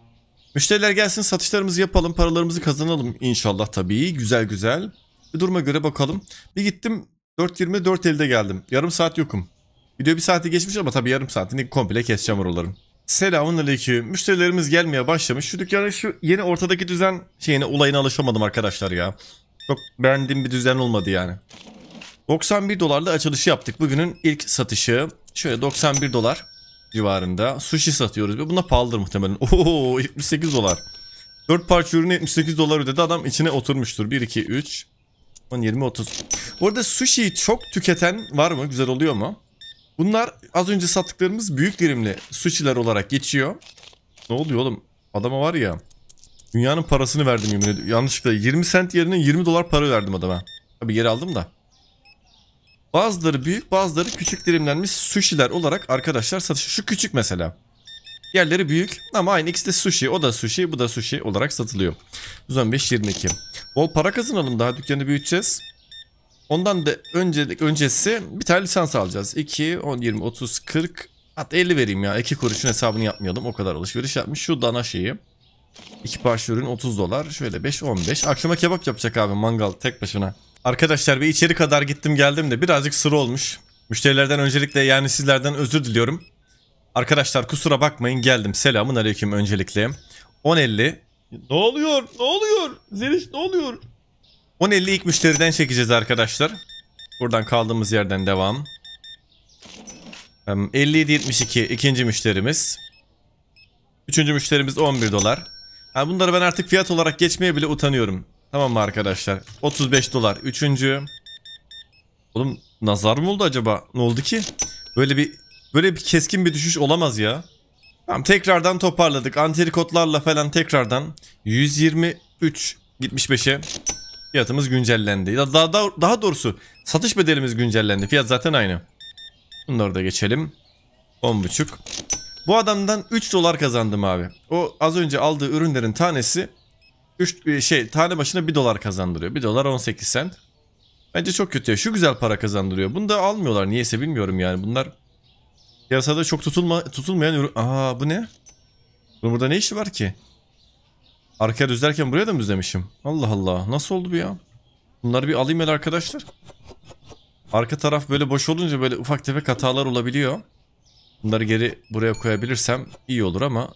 Müşteriler gelsin satışlarımızı yapalım. Paralarımızı kazanalım inşallah tabii. Güzel güzel. Bir duruma göre bakalım. Bir gittim 4.20 4.50'de geldim. Yarım saat yokum. Video bir saati geçmiş ama tabii yarım saatini komple keseceğim oraların. Selamun aleyküm. Müşterilerimiz gelmeye başlamış. Şu dükkanın şu yeni ortadaki düzen şeyine olayına alışamadım arkadaşlar ya. Çok beğendiğim bir düzen olmadı yani. 91 dolarla açılışı yaptık. Bugünün ilk satışı. Şöyle 91 dolar civarında. Sushi satıyoruz. buna pahalıdır muhtemelen. Oo 78 dolar. 4 parça ürünü 78 dolar ödedi. Adam içine oturmuştur. 1, 2, 3, 10, 20, 30. Bu arada sushi'yi çok tüketen var mı? Güzel oluyor mu? Bunlar az önce sattıklarımız büyük dilimli sushi'ler olarak geçiyor. Ne oluyor oğlum? Adama var ya. Dünyanın parasını verdim yemin ediyorum. Yanlışlıkla 20 sent yerine 20 dolar para verdim adama. Tabi geri aldım da. Bazıları büyük bazıları küçük dilimlenmiş sushi'ler olarak arkadaşlar satışı Şu küçük mesela. Yerleri büyük ama aynı ikisi de sushi. O da sushi bu da sushi olarak satılıyor. 115-22. Bol para kazanalım daha dükkanı büyüteceğiz. Ondan da öncelik öncesi bir tane lisans alacağız. 2, 10, 20, 30, 40 hatta 50 vereyim ya. 2 kuruşun hesabını yapmayalım. O kadar alışveriş yapmış. Şu dana şeyi. 2 parça ürün 30 dolar. Şöyle 5, 15. Akşama kebap yapacak abi mangal tek başına. Arkadaşlar bir içeri kadar gittim geldim de birazcık sır olmuş. Müşterilerden öncelikle yani sizlerden özür diliyorum. Arkadaşlar kusura bakmayın geldim. Selamun aleyküm öncelikle. 10.50. Ne oluyor? Ne oluyor? Zeliş ne oluyor? 10.50 ilk müşteriden çekeceğiz arkadaşlar. Buradan kaldığımız yerden devam. 57.72 ikinci müşterimiz. Üçüncü müşterimiz 11 dolar. Yani bunları ben artık fiyat olarak geçmeye bile utanıyorum. Tamam mı arkadaşlar? 35 dolar. Üçüncü. Oğlum nazar mı oldu acaba? Ne oldu ki? Böyle bir böyle bir keskin bir düşüş olamaz ya. Tamam tekrardan toparladık. Antrikotlarla falan tekrardan 123 gitmiş 5'e fiyatımız güncellendi. Daha, daha, daha doğrusu satış bedelimiz güncellendi. Fiyat zaten aynı. Bunları da geçelim. 10.5. Bu adamdan 3 dolar kazandım abi. O az önce aldığı ürünlerin tanesi 3 e, şey tane başına 1 dolar kazandırıyor. 1 dolar 18 sent. Bence çok kötü. Ya. Şu güzel para kazandırıyor. Bunu da almıyorlar niyeyse bilmiyorum yani. Bunlar piyasada çok tutulma tutulmayan ürün. Aa bu ne? Bunun burada ne işi var ki? Arkaya düzlerken buraya da mı düzlemişim? Allah Allah. Nasıl oldu bu ya? Bunları bir alayım el arkadaşlar. Arka taraf böyle boş olunca böyle ufak tefek hatalar olabiliyor. Bunları geri buraya koyabilirsem iyi olur ama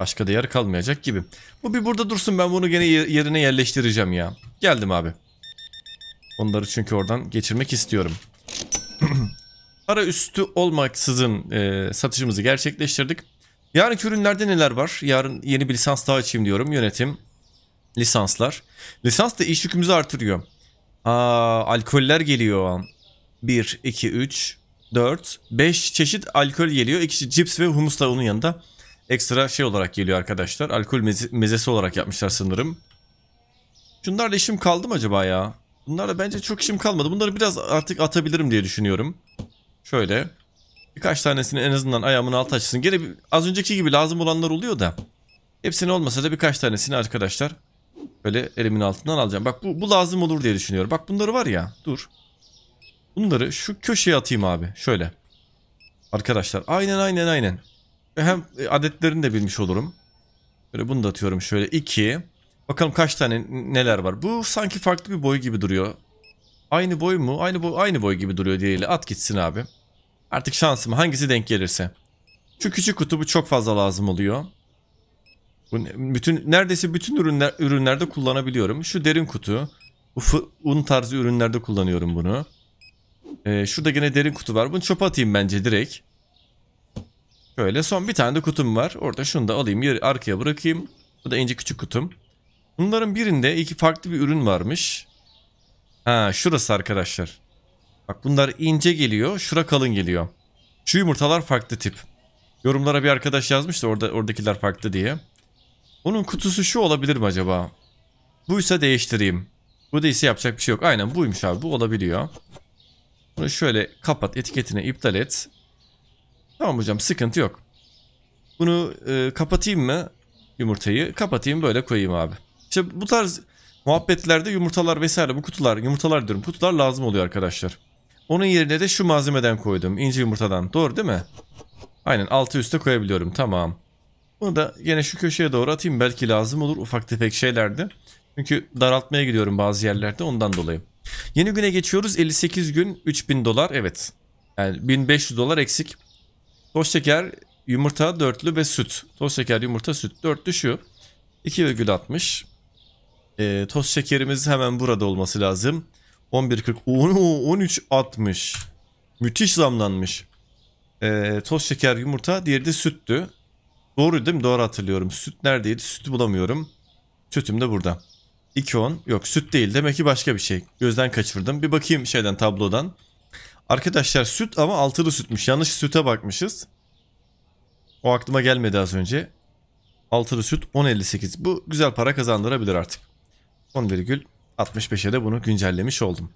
Başka da yer kalmayacak gibi. Bu bir burada dursun ben bunu gene yerine yerleştireceğim ya. Geldim abi. Onları çünkü oradan geçirmek istiyorum. Para üstü olmaksızın e, satışımızı gerçekleştirdik. Yarınki ürünlerde neler var? Yarın yeni bir lisans daha açayım diyorum yönetim. Lisanslar. Lisans da iş yükümüzü artırıyor. Aa, alkoller geliyor. 1, 2, 3, 4, 5 çeşit alkol geliyor. İkisi cips ve humus da onun yanında. Ekstra şey olarak geliyor arkadaşlar. Alkol meze mezesi olarak yapmışlar sanırım. Şunlarla işim kaldı mı acaba ya? Bunlarla bence çok işim kalmadı. Bunları biraz artık atabilirim diye düşünüyorum. Şöyle. Birkaç tanesini en azından ayağımın altı açsın. Gene az önceki gibi lazım olanlar oluyor da. Hepsini olmasa da birkaç tanesini arkadaşlar böyle elimin altından alacağım. Bak bu, bu lazım olur diye düşünüyorum. Bak bunları var ya dur. Bunları şu köşeye atayım abi. Şöyle. Arkadaşlar aynen aynen aynen. Hem e, adetlerini de bilmiş olurum. Böyle bunu da atıyorum şöyle 2. Bakalım kaç tane neler var. Bu sanki farklı bir boy gibi duruyor. Aynı boy mu? Aynı boy, aynı boy gibi duruyor diğeriyle. At gitsin abi. Artık şansım hangisi denk gelirse. Şu küçük kutu bu çok fazla lazım oluyor. Bu bütün neredeyse bütün ürünler ürünlerde kullanabiliyorum. Şu derin kutu. Bu un tarzı ürünlerde kullanıyorum bunu. Ee, şurada gene derin kutu var. Bunu çöpe atayım bence direkt. Şöyle son bir tane de kutum var. Orada şunu da alayım yer, arkaya bırakayım. Bu da ince küçük kutum. Bunların birinde iki farklı bir ürün varmış. Ha şurası arkadaşlar. Bak bunlar ince geliyor. Şura kalın geliyor. Şu yumurtalar farklı tip. Yorumlara bir arkadaş yazmış da orada oradakiler farklı diye. Onun kutusu şu olabilir mi acaba? Buysa değiştireyim. Bu değilse yapacak bir şey yok. Aynen buymuş abi. Bu olabiliyor. Bunu şöyle kapat etiketini iptal et. Tamam hocam sıkıntı yok. Bunu e, kapatayım mı yumurtayı? Kapatayım böyle koyayım abi. İşte bu tarz muhabbetlerde yumurtalar vesaire bu kutular yumurtalar diyorum kutular lazım oluyor arkadaşlar. Onun yerine de şu malzemeden koydum ince yumurtadan doğru değil mi? Aynen altı üste koyabiliyorum tamam. Bunu da yine şu köşeye doğru atayım belki lazım olur ufak tefek şeylerde. Çünkü daraltmaya gidiyorum bazı yerlerde ondan dolayı. Yeni güne geçiyoruz 58 gün 3000 dolar evet. Yani 1500 dolar eksik. Toz şeker, yumurta, dörtlü ve süt. Toz şeker, yumurta, süt. Dörtlü şu. 2,60. E, ee, toz şekerimiz hemen burada olması lazım. 11.40. 13.60. Müthiş zamlanmış. E, toz şeker, yumurta. Diğeri de süttü. Doğru değil mi? Doğru hatırlıyorum. Süt neredeydi? Sütü bulamıyorum. Sütüm de burada. 2.10. Yok süt değil. Demek ki başka bir şey. Gözden kaçırdım. Bir bakayım şeyden tablodan. Arkadaşlar süt ama altılı sütmüş. Yanlış süte bakmışız. O aklıma gelmedi az önce. Altılı süt 10.58. Bu güzel para kazandırabilir artık. 10,65'e de bunu güncellemiş oldum.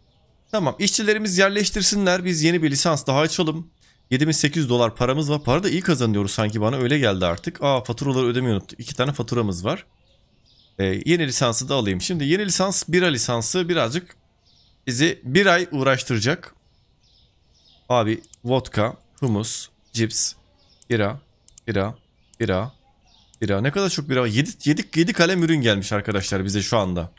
Tamam işçilerimiz yerleştirsinler. Biz yeni bir lisans daha açalım. 7800 dolar paramız var. Para da iyi kazanıyoruz sanki bana öyle geldi artık. Aa faturaları ödemeyi unuttuk. İki tane faturamız var. Ee, yeni lisansı da alayım. Şimdi yeni lisans bira lisansı birazcık bizi bir ay uğraştıracak. Abi vodka, humus, cips, bira, bira, bira, bira. Ne kadar çok bira. 7, 7, 7 kalem ürün gelmiş arkadaşlar bize şu anda.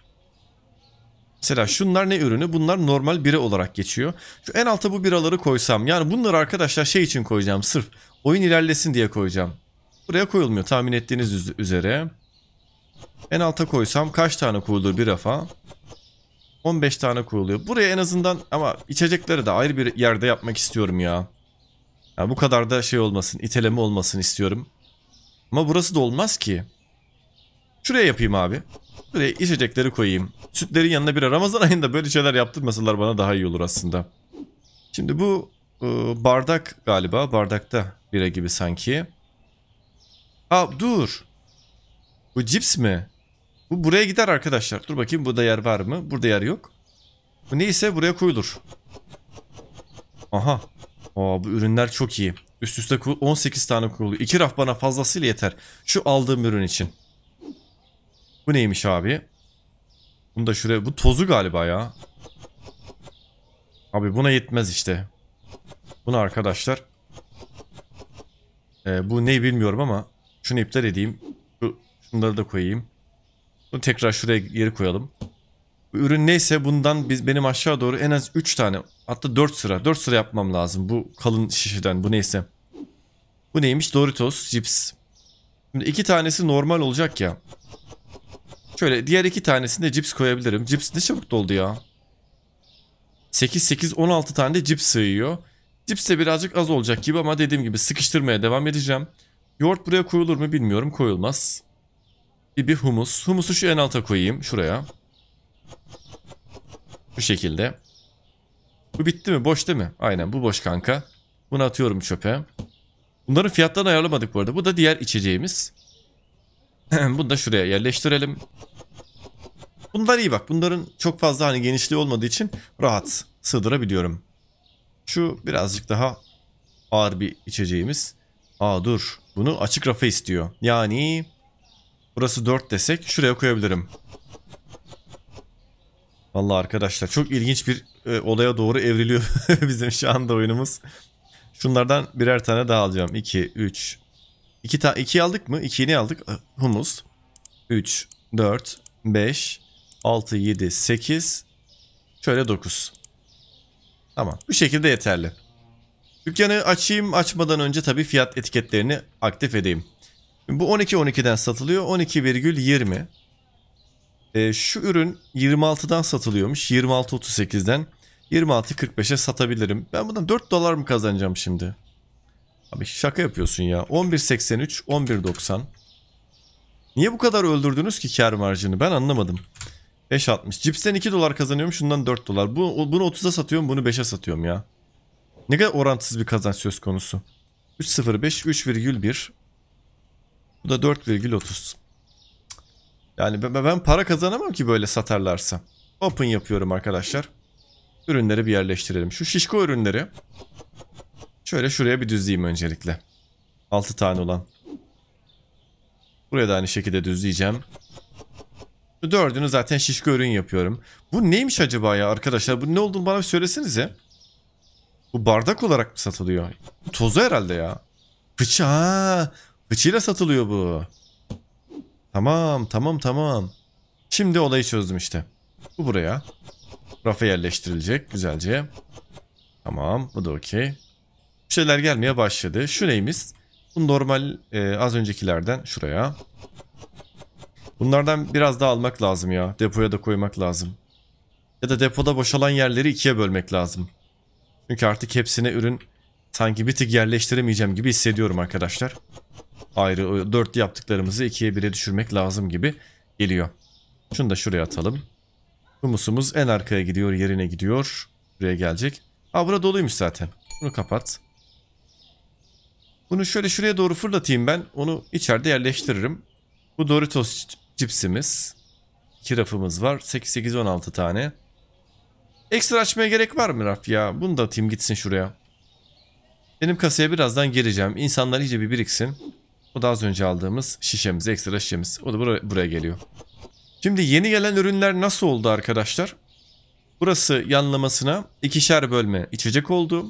Mesela şunlar ne ürünü? Bunlar normal bira olarak geçiyor. Şu en alta bu biraları koysam. Yani bunları arkadaşlar şey için koyacağım. Sırf oyun ilerlesin diye koyacağım. Buraya koyulmuyor tahmin ettiğiniz üzere. En alta koysam kaç tane koyulur bir rafa? 15 tane koyuluyor. Buraya en azından ama içecekleri de ayrı bir yerde yapmak istiyorum ya. Yani bu kadar da şey olmasın, iteleme olmasın istiyorum. Ama burası da olmaz ki. Şuraya yapayım abi. Buraya içecekleri koyayım. Sütlerin yanına bir Ramazan ayında böyle şeyler yaptırmasalar bana daha iyi olur aslında. Şimdi bu e, bardak galiba. Bardakta bira gibi sanki. Aa dur. Bu cips mi? Bu buraya gider arkadaşlar. Dur bakayım burada yer var mı? Burada yer yok. Bu neyse buraya koyulur. Aha. Aa, bu ürünler çok iyi. Üst üste 18 tane koyuluyor. İki raf bana fazlasıyla yeter. Şu aldığım ürün için. Bu neymiş abi? Bunu da şuraya... Bu tozu galiba ya. Abi buna yetmez işte. Bunu arkadaşlar. Ee, bu ne bilmiyorum ama. Şunu iptal edeyim. Şu, şunları da koyayım. Bunu tekrar şuraya geri koyalım. Bu ürün neyse bundan biz benim aşağı doğru en az 3 tane hatta 4 sıra 4 sıra yapmam lazım bu kalın şişeden bu neyse. Bu neymiş? Doritos, cips. Şimdi iki tanesi normal olacak ya. Şöyle diğer iki tanesini de cips koyabilirim. Cips ne çabuk doldu ya. 8 8 16 tane de cips sığıyor. Cips de birazcık az olacak gibi ama dediğim gibi sıkıştırmaya devam edeceğim. Yoğurt buraya koyulur mu bilmiyorum. Koyulmaz. Bir, bir humus. Humusu şu en alta koyayım. Şuraya. Bu şekilde. Bu bitti mi? Boş değil mi? Aynen bu boş kanka. Bunu atıyorum çöpe. Bunların fiyatlarını ayarlamadık bu arada. Bu da diğer içeceğimiz. Bunu da şuraya yerleştirelim. Bunlar iyi bak. Bunların çok fazla hani genişliği olmadığı için rahat sığdırabiliyorum. Şu birazcık daha ağır bir içeceğimiz. Aa dur. Bunu açık rafa istiyor. Yani Burası 4 desek şuraya koyabilirim. Vallahi arkadaşlar çok ilginç bir e, olaya doğru evriliyor bizim şu anda oyunumuz. Şunlardan birer tane daha alacağım. 2, 3. 2 ta 2 aldık mı? 2'yi ne aldık? Ah, humus. 3, 4, 5, 6, 7, 8. Şöyle 9. Tamam. Bu şekilde yeterli. Dükkanı açayım açmadan önce tabii fiyat etiketlerini aktif edeyim. Bu 12 12'den satılıyor. 12,20. E, ee, şu ürün 26'dan satılıyormuş. 26 38'den 26 45'e satabilirim. Ben bundan 4 dolar mı kazanacağım şimdi? Abi şaka yapıyorsun ya. 11.83, 11.90. Niye bu kadar öldürdünüz ki kar marjını? Ben anlamadım. 5.60. Cipsten 2 dolar kazanıyorum. Şundan 4 dolar. Bu, bunu 30'a satıyorum. Bunu 5'e satıyorum ya. Ne kadar orantısız bir kazanç söz konusu. 3.05, 3.1, bu da 4,30. Yani ben para kazanamam ki böyle satarlarsa. Open yapıyorum arkadaşlar. Ürünleri bir yerleştirelim. Şu şişko ürünleri şöyle şuraya bir düzleyeyim öncelikle. 6 tane olan. Buraya da aynı şekilde düzleyeceğim. Şu dördünü zaten şişko ürün yapıyorum. Bu neymiş acaba ya arkadaşlar? Bu ne olduğunu bana bir söylesenize. Bu bardak olarak mı satılıyor? Tozu herhalde ya. Fıçı ha. Kıçıyla satılıyor bu. Tamam tamam tamam. Şimdi olayı çözdüm işte. Bu buraya. Rafa yerleştirilecek güzelce. Tamam bu da okey. Bir şeyler gelmeye başladı. Şu neyimiz? Bu normal e, az öncekilerden şuraya. Bunlardan biraz daha almak lazım ya. Depoya da koymak lazım. Ya da depoda boşalan yerleri ikiye bölmek lazım. Çünkü artık hepsine ürün sanki bir tık yerleştiremeyeceğim gibi hissediyorum arkadaşlar ayrı 4 yaptıklarımızı 2'ye 1'e düşürmek lazım gibi geliyor. Şunu da şuraya atalım. Humusumuz en arkaya gidiyor yerine gidiyor. Buraya gelecek. Aa bura doluymuş zaten. Bunu kapat. Bunu şöyle şuraya doğru fırlatayım ben. Onu içeride yerleştiririm. Bu Doritos cipsimiz. İki rafımız var. 8-8-16 tane. Ekstra açmaya gerek var mı raf ya? Bunu da atayım gitsin şuraya. Benim kasaya birazdan geleceğim. İnsanlar iyice bir biriksin. O da az önce aldığımız şişemiz, ekstra şişemiz. O da buraya, buraya geliyor. Şimdi yeni gelen ürünler nasıl oldu arkadaşlar? Burası yanlamasına ikişer bölme içecek oldu.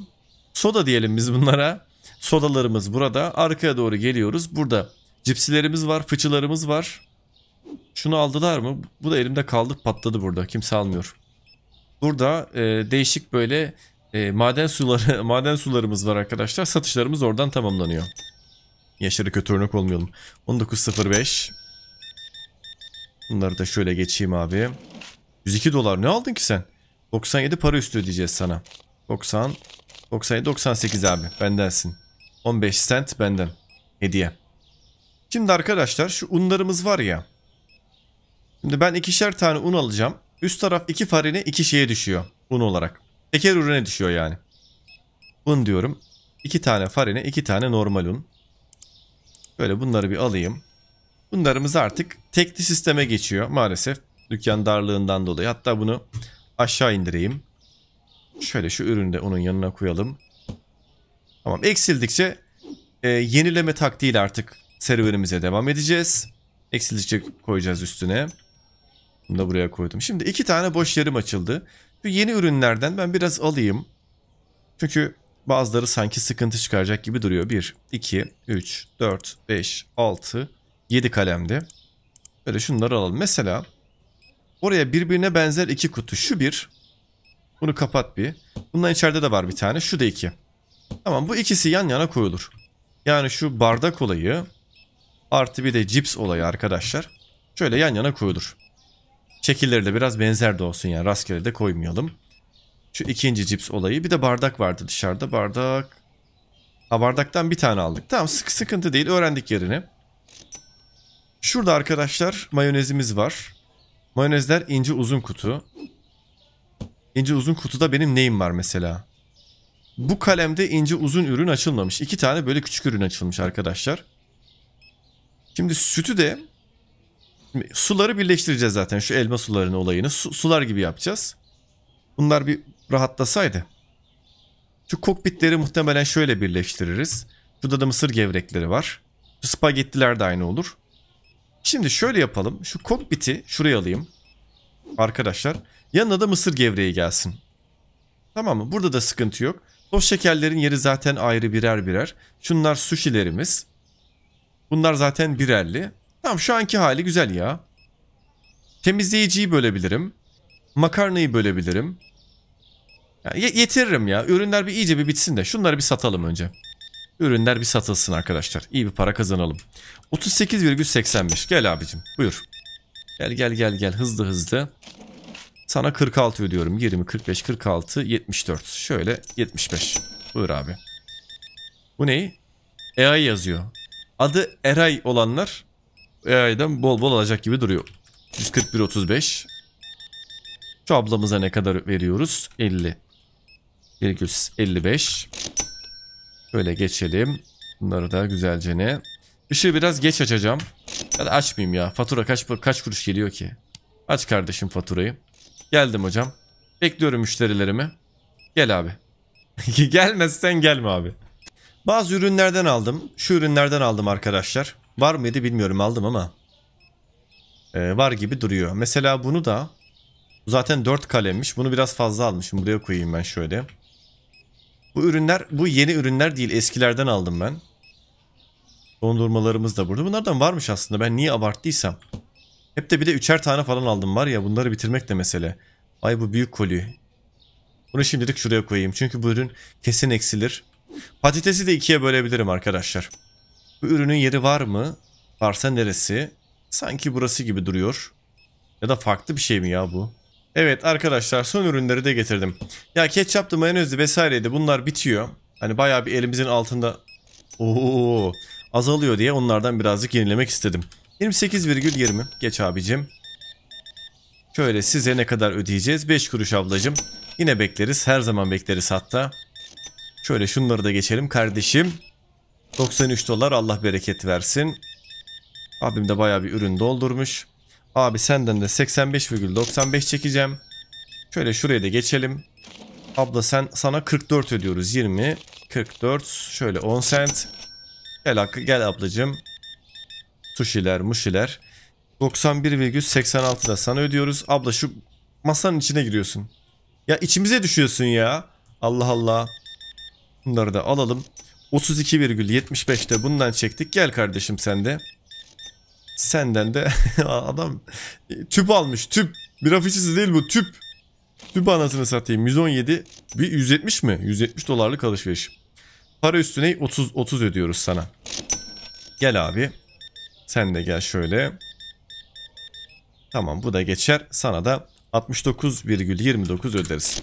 Soda diyelim biz bunlara. Sodalarımız burada. Arkaya doğru geliyoruz. Burada cipsilerimiz var, fıçılarımız var. Şunu aldılar mı? Bu da elimde kaldı patladı burada. Kimse almıyor. Burada e, değişik böyle e, maden suları maden sularımız var arkadaşlar. Satışlarımız oradan tamamlanıyor. Yaşarı kötü örnek olmayalım. 19.05. Bunları da şöyle geçeyim abi. 102 dolar ne aldın ki sen? 97 para üstü ödeyeceğiz sana. 90, 97, 98 abi bendensin. 15 cent benden. Hediye. Şimdi arkadaşlar şu unlarımız var ya. Şimdi ben ikişer tane un alacağım. Üst taraf iki farine iki şeye düşüyor un olarak. Teker ürüne düşüyor yani. Un diyorum. İki tane farine iki tane normal un. Böyle bunları bir alayım. Bunlarımız artık tekli sisteme geçiyor maalesef. Dükkan darlığından dolayı. Hatta bunu aşağı indireyim. Şöyle şu ürünü de onun yanına koyalım. Tamam eksildikçe e, yenileme taktiğiyle artık serverimize devam edeceğiz. Eksildikçe koyacağız üstüne. Bunu da buraya koydum. Şimdi iki tane boş yerim açıldı. Şu yeni ürünlerden ben biraz alayım. Çünkü Bazıları sanki sıkıntı çıkaracak gibi duruyor. 1, 2, 3, 4, 5, 6, 7 kalemde. Böyle şunları alalım. Mesela oraya birbirine benzer iki kutu. Şu bir. Bunu kapat bir. Bundan içeride de var bir tane. Şu da iki. Tamam bu ikisi yan yana koyulur. Yani şu bardak olayı artı bir de cips olayı arkadaşlar. Şöyle yan yana koyulur. Şekilleri de biraz benzer de olsun yani rastgele de koymayalım. Şu ikinci cips olayı. Bir de bardak vardı dışarıda. Bardak. Ha bardaktan bir tane aldık. Tamam sık sıkıntı değil. Öğrendik yerini. Şurada arkadaşlar mayonezimiz var. Mayonezler ince uzun kutu. İnce uzun kutuda benim neyim var mesela? Bu kalemde ince uzun ürün açılmamış. İki tane böyle küçük ürün açılmış arkadaşlar. Şimdi sütü de suları birleştireceğiz zaten. Şu elma sularının olayını. Su, sular gibi yapacağız. Bunlar bir rahatlasaydı. Şu kokpitleri muhtemelen şöyle birleştiririz. Burada da mısır gevrekleri var. Şu spagettiler de aynı olur. Şimdi şöyle yapalım. Şu kokpiti şuraya alayım. Arkadaşlar yanına da mısır gevreği gelsin. Tamam mı? Burada da sıkıntı yok. Toz şekerlerin yeri zaten ayrı birer birer. Şunlar sushilerimiz. Bunlar zaten birerli. Tamam şu anki hali güzel ya. Temizleyiciyi bölebilirim. Makarnayı bölebilirim. Yani yetiririm ya. Ürünler bir iyice bir bitsin de şunları bir satalım önce. Ürünler bir satılsın arkadaşlar. İyi bir para kazanalım. 38,85. Gel abicim. Buyur. Gel gel gel gel hızlı hızlı. Sana 46 ödüyorum. 20, 45, 46, 74. Şöyle 75. Buyur abi. Bu neyi? AI yazıyor. Adı Eray olanlar AI'den bol bol alacak gibi duruyor. 141 35. Şu ablamıza ne kadar veriyoruz? 50. 755. Böyle geçelim. Bunları da güzelce ne? Işığı biraz geç açacağım. Ya açmayayım ya. Fatura kaç kaç kuruş geliyor ki? Aç kardeşim faturayı. Geldim hocam. Bekliyorum müşterilerimi. Gel abi. Gelmezsen gelme abi. Bazı ürünlerden aldım. Şu ürünlerden aldım arkadaşlar. Var mıydı bilmiyorum aldım ama. Ee, var gibi duruyor. Mesela bunu da zaten 4 kalemmiş. Bunu biraz fazla almışım. Buraya koyayım ben şöyle. Bu ürünler, bu yeni ürünler değil. Eskilerden aldım ben. Dondurmalarımız da burada. Bunlardan varmış aslında. Ben niye abarttıysam. Hep de bir de üçer tane falan aldım var ya. Bunları bitirmek de mesele. Ay bu büyük kolye. Bunu şimdilik şuraya koyayım. Çünkü bu ürün kesin eksilir. Patatesi de ikiye bölebilirim arkadaşlar. Bu ürünün yeri var mı? Varsa neresi? Sanki burası gibi duruyor. Ya da farklı bir şey mi ya bu? Evet arkadaşlar son ürünleri de getirdim. Ya ketçaptı, mayonezdi vesaireydi bunlar bitiyor. Hani bayağı bir elimizin altında Oo, azalıyor diye onlardan birazcık yenilemek istedim. 28,20 geç abicim. Şöyle size ne kadar ödeyeceğiz? 5 kuruş ablacım. Yine bekleriz. Her zaman bekleriz hatta. Şöyle şunları da geçelim kardeşim. 93 dolar Allah bereket versin. Abim de bayağı bir ürün doldurmuş. Abi senden de 85,95 çekeceğim. Şöyle şuraya da geçelim. Abla sen sana 44 ödüyoruz. 20, 44, şöyle 10 cent. Gel hakkı gel ablacım. Tuşiler, muşiler. 91,86 da sana ödüyoruz. Abla şu masanın içine giriyorsun. Ya içimize düşüyorsun ya. Allah Allah. Bunları da alalım. 32.75 de bundan çektik. Gel kardeşim sen de. Senden de adam e, tüp almış tüp. Bir afişisi değil bu tüp. Tüp anasını satayım. 117 bir 170 mi? 170 dolarlık alışveriş. Para üstüne 30 30 ödüyoruz sana. Gel abi. Sen de gel şöyle. Tamam bu da geçer. Sana da 69,29 öderiz.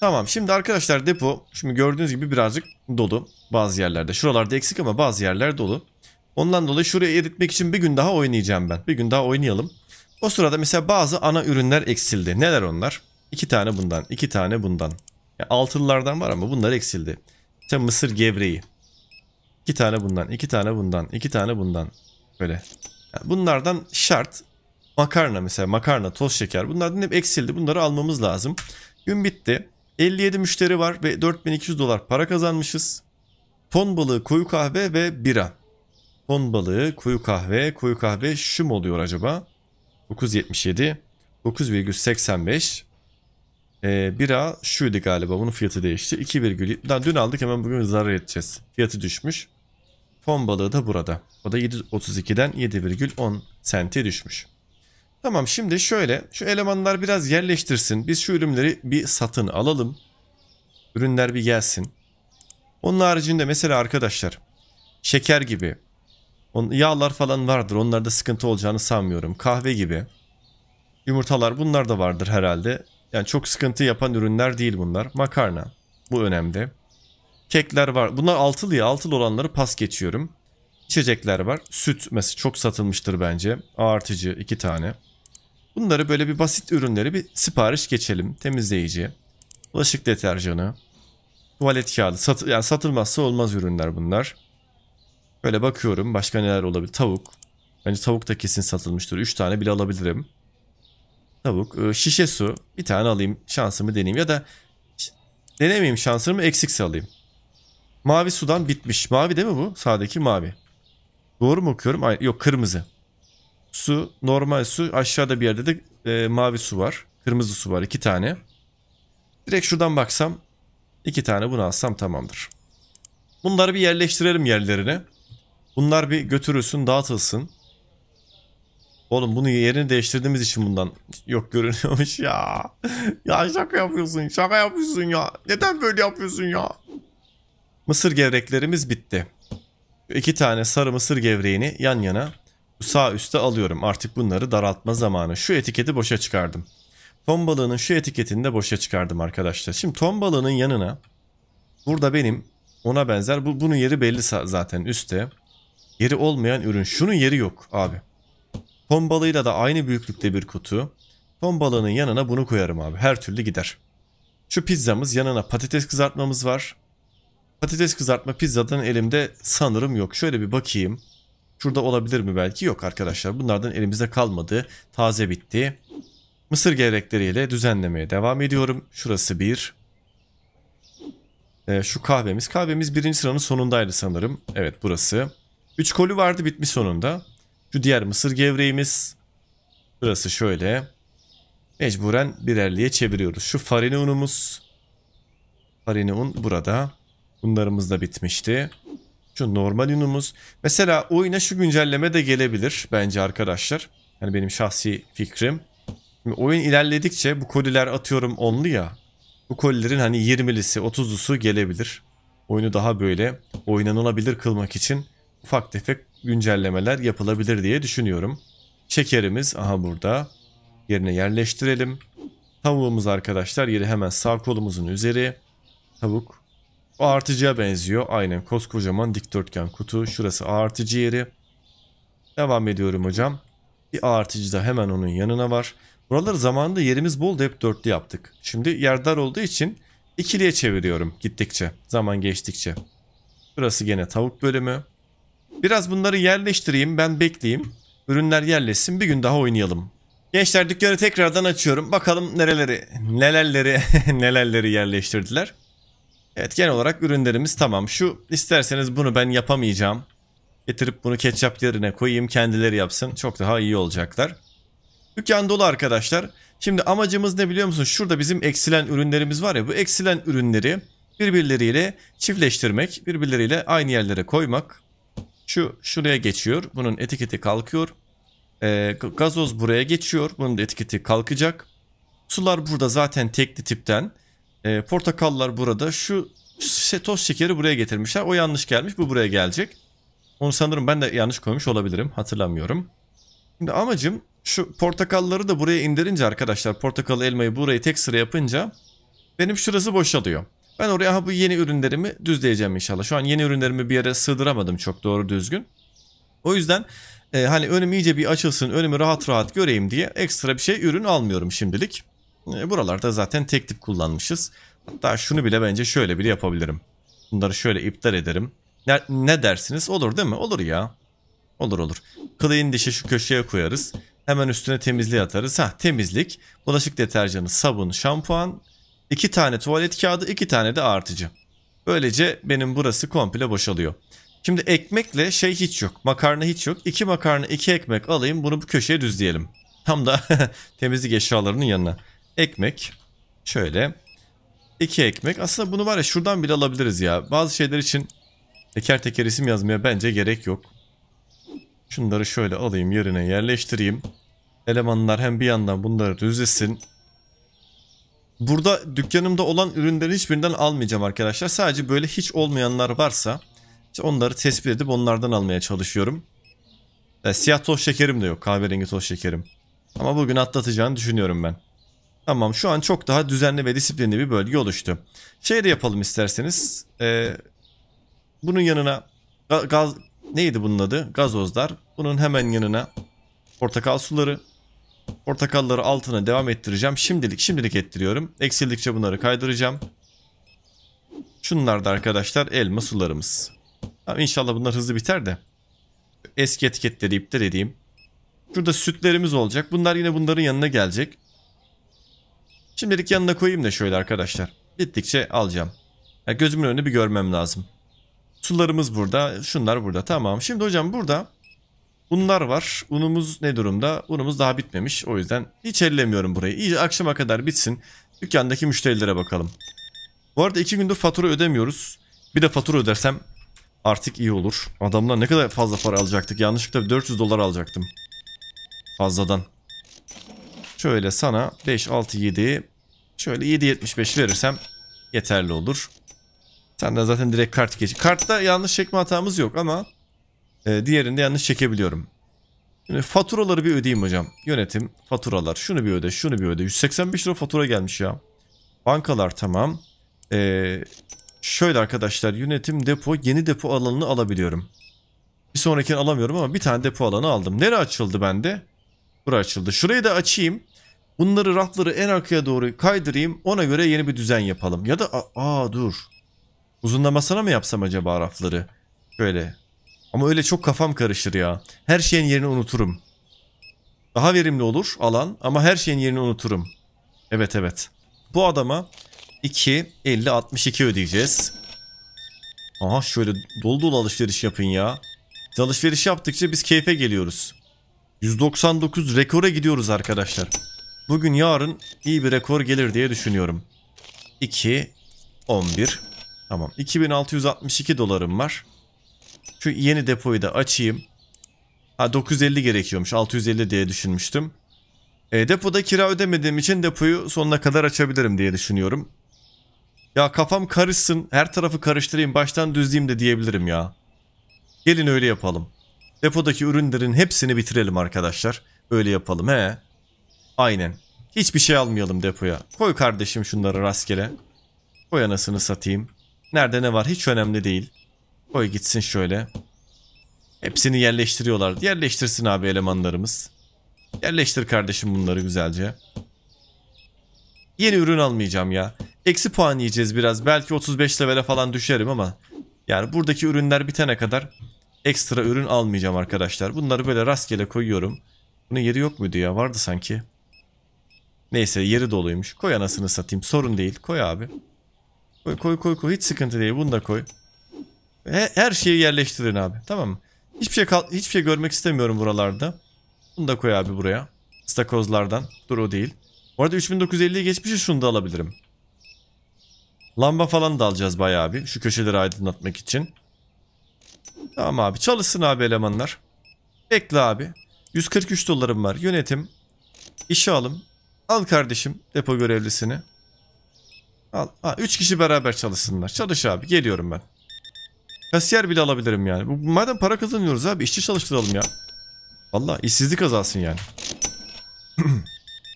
Tamam şimdi arkadaşlar depo şimdi gördüğünüz gibi birazcık dolu bazı yerlerde. Şuralarda eksik ama bazı yerler dolu. Ondan dolayı şurayı eritmek için bir gün daha oynayacağım ben. Bir gün daha oynayalım. O sırada mesela bazı ana ürünler eksildi. Neler onlar? İki tane bundan, iki tane bundan. Yani altılılardan var ama bunlar eksildi. İşte mısır gevreği. İki tane bundan, iki tane bundan, iki tane bundan. Böyle. Yani bunlardan şart makarna mesela makarna, toz şeker bunlardan hep eksildi. Bunları almamız lazım. Gün bitti. 57 müşteri var ve 4200 dolar para kazanmışız. Ton balığı, koyu kahve ve bira. Ton balığı, kuyu kahve, kuyu kahve şu mu oluyor acaba? 9.77, 9.85. Ee, bira şuydu galiba bunun fiyatı değişti. 2, daha dün aldık hemen bugün zarar edeceğiz. Fiyatı düşmüş. Ton balığı da burada. O da 7.32'den 7,10 sente düşmüş. Tamam şimdi şöyle şu elemanlar biraz yerleştirsin. Biz şu ürünleri bir satın alalım. Ürünler bir gelsin. Onun haricinde mesela arkadaşlar şeker gibi, yağlar falan vardır. Onlarda sıkıntı olacağını sanmıyorum. Kahve gibi. Yumurtalar bunlar da vardır herhalde. Yani çok sıkıntı yapan ürünler değil bunlar. Makarna. Bu önemli. Kekler var. Bunlar altılı ya. Altılı olanları pas geçiyorum. İçecekler var. Süt mesela çok satılmıştır bence. artıcı iki tane. Bunları böyle bir basit ürünleri bir sipariş geçelim. Temizleyici, bulaşık deterjanı, tuvalet kağıdı. Sat, yani satılmazsa olmaz ürünler bunlar. Böyle bakıyorum. Başka neler olabilir? Tavuk. Bence tavuk da kesin satılmıştır. 3 tane bile alabilirim. Tavuk. E, şişe su. Bir tane alayım. Şansımı deneyeyim. Ya da denemeyeyim şansımı eksikse alayım. Mavi sudan bitmiş. Mavi değil mi bu? Sağdaki mavi. Doğru mu okuyorum? Ay, yok kırmızı. Su normal su. Aşağıda bir yerde de e, mavi su var. Kırmızı su var iki tane. Direkt şuradan baksam iki tane bunu alsam tamamdır. Bunları bir yerleştirelim yerlerine. Bunlar bir götürülsün dağıtılsın. Oğlum bunu yerini değiştirdiğimiz için bundan yok görünüyormuş ya. ya şaka yapıyorsun şaka yapıyorsun ya. Neden böyle yapıyorsun ya? Mısır gevreklerimiz bitti. İki tane sarı mısır gevreğini yan yana sağ üste alıyorum. Artık bunları daraltma zamanı. Şu etiketi boşa çıkardım. Ton balığının şu etiketini de boşa çıkardım arkadaşlar. Şimdi ton balığının yanına burada benim ona benzer bu, bunun yeri belli zaten üstte. Yeri olmayan ürün. Şunun yeri yok abi. Ton balığıyla da aynı büyüklükte bir kutu. Ton balığının yanına bunu koyarım abi. Her türlü gider. Şu pizzamız yanına patates kızartmamız var. Patates kızartma pizzadan elimde sanırım yok. Şöyle bir bakayım. Şurada olabilir mi belki? Yok arkadaşlar. Bunlardan elimizde kalmadı. Taze bitti. Mısır gerekleriyle düzenlemeye devam ediyorum. Şurası bir. Ee, şu kahvemiz. Kahvemiz birinci sıranın sonundaydı sanırım. Evet burası. 3 golü vardı bitmiş sonunda. Şu diğer mısır gevreğimiz. Burası şöyle. Mecburen birerliğe çeviriyoruz. Şu farine unumuz. Farine un burada. Bunlarımız da bitmişti. Şu normal unumuz. Mesela oyuna şu güncelleme de gelebilir bence arkadaşlar. Yani benim şahsi fikrim. Şimdi oyun ilerledikçe bu koliler atıyorum onlu ya. Bu kolilerin hani 20'lisi 30'lusu gelebilir. Oyunu daha böyle oynanılabilir kılmak için ufak tefek güncellemeler yapılabilir diye düşünüyorum. Şekerimiz aha burada. Yerine yerleştirelim. Tavuğumuz arkadaşlar yeri hemen sağ kolumuzun üzeri. Tavuk. O artıcıya benziyor. Aynen koskocaman dikdörtgen kutu. Şurası artıcı yeri. Devam ediyorum hocam. Bir artıcı da hemen onun yanına var. Buraları zamanında yerimiz bol hep dörtlü yaptık. Şimdi yer dar olduğu için ikiliye çeviriyorum gittikçe. Zaman geçtikçe. Burası gene tavuk bölümü. Biraz bunları yerleştireyim ben bekleyeyim. Ürünler yerleşsin bir gün daha oynayalım. Gençler dükkanı tekrardan açıyorum. Bakalım nereleri, nelerleri, nelerleri yerleştirdiler. Evet genel olarak ürünlerimiz tamam. Şu isterseniz bunu ben yapamayacağım. Getirip bunu ketçap yerine koyayım kendileri yapsın. Çok daha iyi olacaklar. Dükkan dolu arkadaşlar. Şimdi amacımız ne biliyor musunuz? Şurada bizim eksilen ürünlerimiz var ya bu eksilen ürünleri birbirleriyle çiftleştirmek, birbirleriyle aynı yerlere koymak. Şu şuraya geçiyor. Bunun etiketi kalkıyor. E, gazoz buraya geçiyor. Bunun etiketi kalkacak. Sular burada zaten tekli tipten. E, portakallar burada. Şu toz şekeri buraya getirmişler. O yanlış gelmiş. Bu buraya gelecek. Onu sanırım ben de yanlış koymuş olabilirim. Hatırlamıyorum. Şimdi amacım şu portakalları da buraya indirince arkadaşlar portakalı elmayı buraya tek sıra yapınca benim şurası boşalıyor. Ben oraya ha bu yeni ürünlerimi düzleyeceğim inşallah. Şu an yeni ürünlerimi bir yere sığdıramadım çok doğru düzgün. O yüzden e, hani önüm iyice bir açılsın, önümü rahat rahat göreyim diye ekstra bir şey ürün almıyorum şimdilik. E, buralarda zaten tek tip kullanmışız. Hatta şunu bile bence şöyle bile yapabilirim. Bunları şöyle iptal ederim. Ne, ne dersiniz? Olur değil mi? Olur ya. Olur olur. Clean dişi şu köşeye koyarız. Hemen üstüne temizliği atarız. Ha temizlik, bulaşık deterjanı, sabun, şampuan, 2 tane tuvalet kağıdı, 2 tane de artıcı. Böylece benim burası komple boşalıyor. Şimdi ekmekle şey hiç yok. Makarna hiç yok. 2 makarna, 2 ekmek alayım. Bunu bu köşeye düzleyelim. Tam da temizlik eşyalarının yanına. Ekmek şöyle 2 ekmek. Aslında bunu var ya şuradan bile alabiliriz ya. Bazı şeyler için teker teker isim yazmaya bence gerek yok. Şunları şöyle alayım yerine yerleştireyim. Elemanlar hem bir yandan bunları düzlesin. Burada dükkanımda olan ürünleri hiçbirinden almayacağım arkadaşlar. Sadece böyle hiç olmayanlar varsa işte onları tespit edip onlardan almaya çalışıyorum. E, siyah toz şekerim de yok. Kahverengi toz şekerim. Ama bugün atlatacağını düşünüyorum ben. Tamam şu an çok daha düzenli ve disiplinli bir bölge oluştu. Şey de yapalım isterseniz. E, bunun yanına gaz, neydi bunun adı? Gazozlar. Bunun hemen yanına portakal suları, Portakalları altına devam ettireceğim. Şimdilik şimdilik ettiriyorum. Eksildikçe bunları kaydıracağım. Şunlar da arkadaşlar elma sularımız. Tamam, inşallah bunlar hızlı biter de. Eski etiketleri iptal edeyim. Şurada sütlerimiz olacak. Bunlar yine bunların yanına gelecek. Şimdilik yanına koyayım da şöyle arkadaşlar. Bittikçe alacağım. Yani gözümün önünde bir görmem lazım. Sularımız burada. Şunlar burada. Tamam. Şimdi hocam burada Bunlar var. Unumuz ne durumda? Unumuz daha bitmemiş. O yüzden hiç ellemiyorum burayı. İyice akşama kadar bitsin. Dükkandaki müşterilere bakalım. Bu arada iki gündür fatura ödemiyoruz. Bir de fatura ödersem artık iyi olur. Adamlar ne kadar fazla para alacaktık. Yanlışlıkla 400 dolar alacaktım. Fazladan. Şöyle sana 5, 6, 7 şöyle 7, 75 verirsem yeterli olur. Sen de zaten direkt kart geç. Kartta yanlış çekme hatamız yok ama e, ee, diğerinde yanlış çekebiliyorum. Şimdi faturaları bir ödeyeyim hocam. Yönetim faturalar. Şunu bir öde, şunu bir öde. 185 lira fatura gelmiş ya. Bankalar tamam. Ee, şöyle arkadaşlar yönetim depo yeni depo alanını alabiliyorum. Bir sonrakini alamıyorum ama bir tane depo alanı aldım. Nere açıldı bende? Bura açıldı. Şurayı da açayım. Bunları rafları en arkaya doğru kaydırayım. Ona göre yeni bir düzen yapalım. Ya da aa dur. Uzunlamasına mı yapsam acaba rafları? Şöyle ama öyle çok kafam karışır ya. Her şeyin yerini unuturum. Daha verimli olur alan ama her şeyin yerini unuturum. Evet evet. Bu adama 2, 50, 62 ödeyeceğiz. Aha şöyle dolu dolu alışveriş yapın ya. Biz alışveriş yaptıkça biz keyfe geliyoruz. 199 rekora gidiyoruz arkadaşlar. Bugün yarın iyi bir rekor gelir diye düşünüyorum. 2, 11. Tamam. 2662 dolarım var. Şu yeni depoyu da açayım. Ha 950 gerekiyormuş. 650 diye düşünmüştüm. E, depoda kira ödemediğim için depoyu sonuna kadar açabilirim diye düşünüyorum. Ya kafam karışsın, her tarafı karıştırayım, baştan düzleyeyim de diyebilirim ya. Gelin öyle yapalım. Depodaki ürünlerin hepsini bitirelim arkadaşlar. Öyle yapalım he. Aynen. Hiçbir şey almayalım depoya. Koy kardeşim şunları rastgele. Koy anasını satayım. Nerede ne var hiç önemli değil. Koy gitsin şöyle. Hepsini yerleştiriyorlar. Yerleştirsin abi elemanlarımız. Yerleştir kardeşim bunları güzelce. Yeni ürün almayacağım ya. Eksi puan yiyeceğiz biraz. Belki 35 levele falan düşerim ama. Yani buradaki ürünler bitene kadar ekstra ürün almayacağım arkadaşlar. Bunları böyle rastgele koyuyorum. Bunun yeri yok muydu ya? Vardı sanki. Neyse yeri doluymuş. Koy anasını satayım. Sorun değil. Koy abi. Koy koy koy koy. Hiç sıkıntı değil. Bunu da koy her şeyi yerleştirin abi. Tamam mı? Hiçbir şey, kal hiçbir şey görmek istemiyorum buralarda. Bunu da koy abi buraya. Stakozlardan. Dur o değil. Bu arada 3950'yi geçmişi şunu da alabilirim. Lamba falan da alacağız bayağı abi. Şu köşeleri aydınlatmak için. Tamam abi. Çalışsın abi elemanlar. Bekle abi. 143 dolarım var. Yönetim. İşe alım. Al kardeşim depo görevlisini. Al. Ha, üç kişi beraber çalışsınlar. Çalış abi. Geliyorum ben. Kasiyer bile alabilirim yani. Madem para kazanıyoruz abi işçi çalıştıralım ya. Valla işsizlik azalsın yani.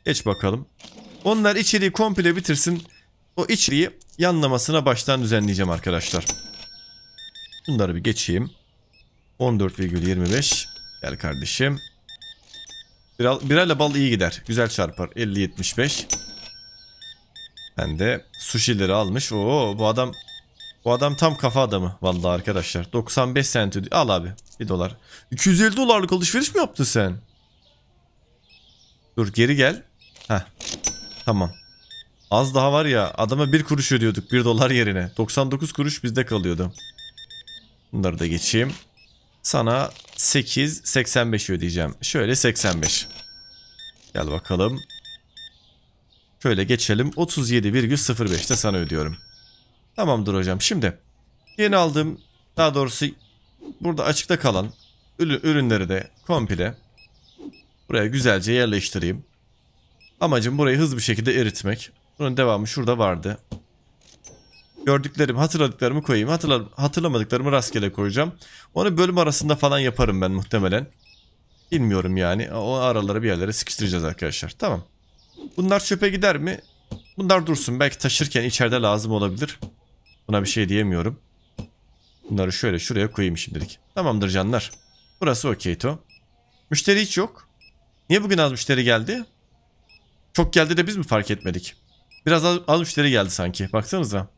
Geç bakalım. Onlar içeriği komple bitirsin. O içeriği yanlamasına baştan düzenleyeceğim arkadaşlar. Bunları bir geçeyim. 14,25. Gel kardeşim. Biral, birayla bal iyi gider. Güzel çarpar. 50-75. Ben de sushileri almış. Oo bu adam bu adam tam kafa adamı vallahi arkadaşlar. 95 sent ödüyor Al abi 1 dolar. 250 dolarlık alışveriş mi yaptın sen? Dur geri gel. Heh. Tamam. Az daha var ya adama 1 kuruş ödüyorduk 1 dolar yerine. 99 kuruş bizde kalıyordu. Bunları da geçeyim. Sana 8 85 ödeyeceğim. Şöyle 85. Gel bakalım. Şöyle geçelim. 37,05'te sana ödüyorum. Tamamdır hocam. Şimdi yeni aldığım daha doğrusu burada açıkta kalan ürünleri de komple buraya güzelce yerleştireyim. Amacım burayı hızlı bir şekilde eritmek. Bunun devamı şurada vardı. Gördüklerimi, hatırladıklarımı koyayım. Hatırla, hatırlamadıklarımı rastgele koyacağım. Onu bölüm arasında falan yaparım ben muhtemelen. Bilmiyorum yani. O araları bir yerlere sıkıştıracağız arkadaşlar. Tamam. Bunlar çöpe gider mi? Bunlar dursun. Belki taşırken içeride lazım olabilir. Buna bir şey diyemiyorum. Bunları şöyle şuraya koyayım şimdilik. Tamamdır canlar. Burası okey to. Müşteri hiç yok. Niye bugün az müşteri geldi? Çok geldi de biz mi fark etmedik? Biraz az, az müşteri geldi sanki. Baksanıza.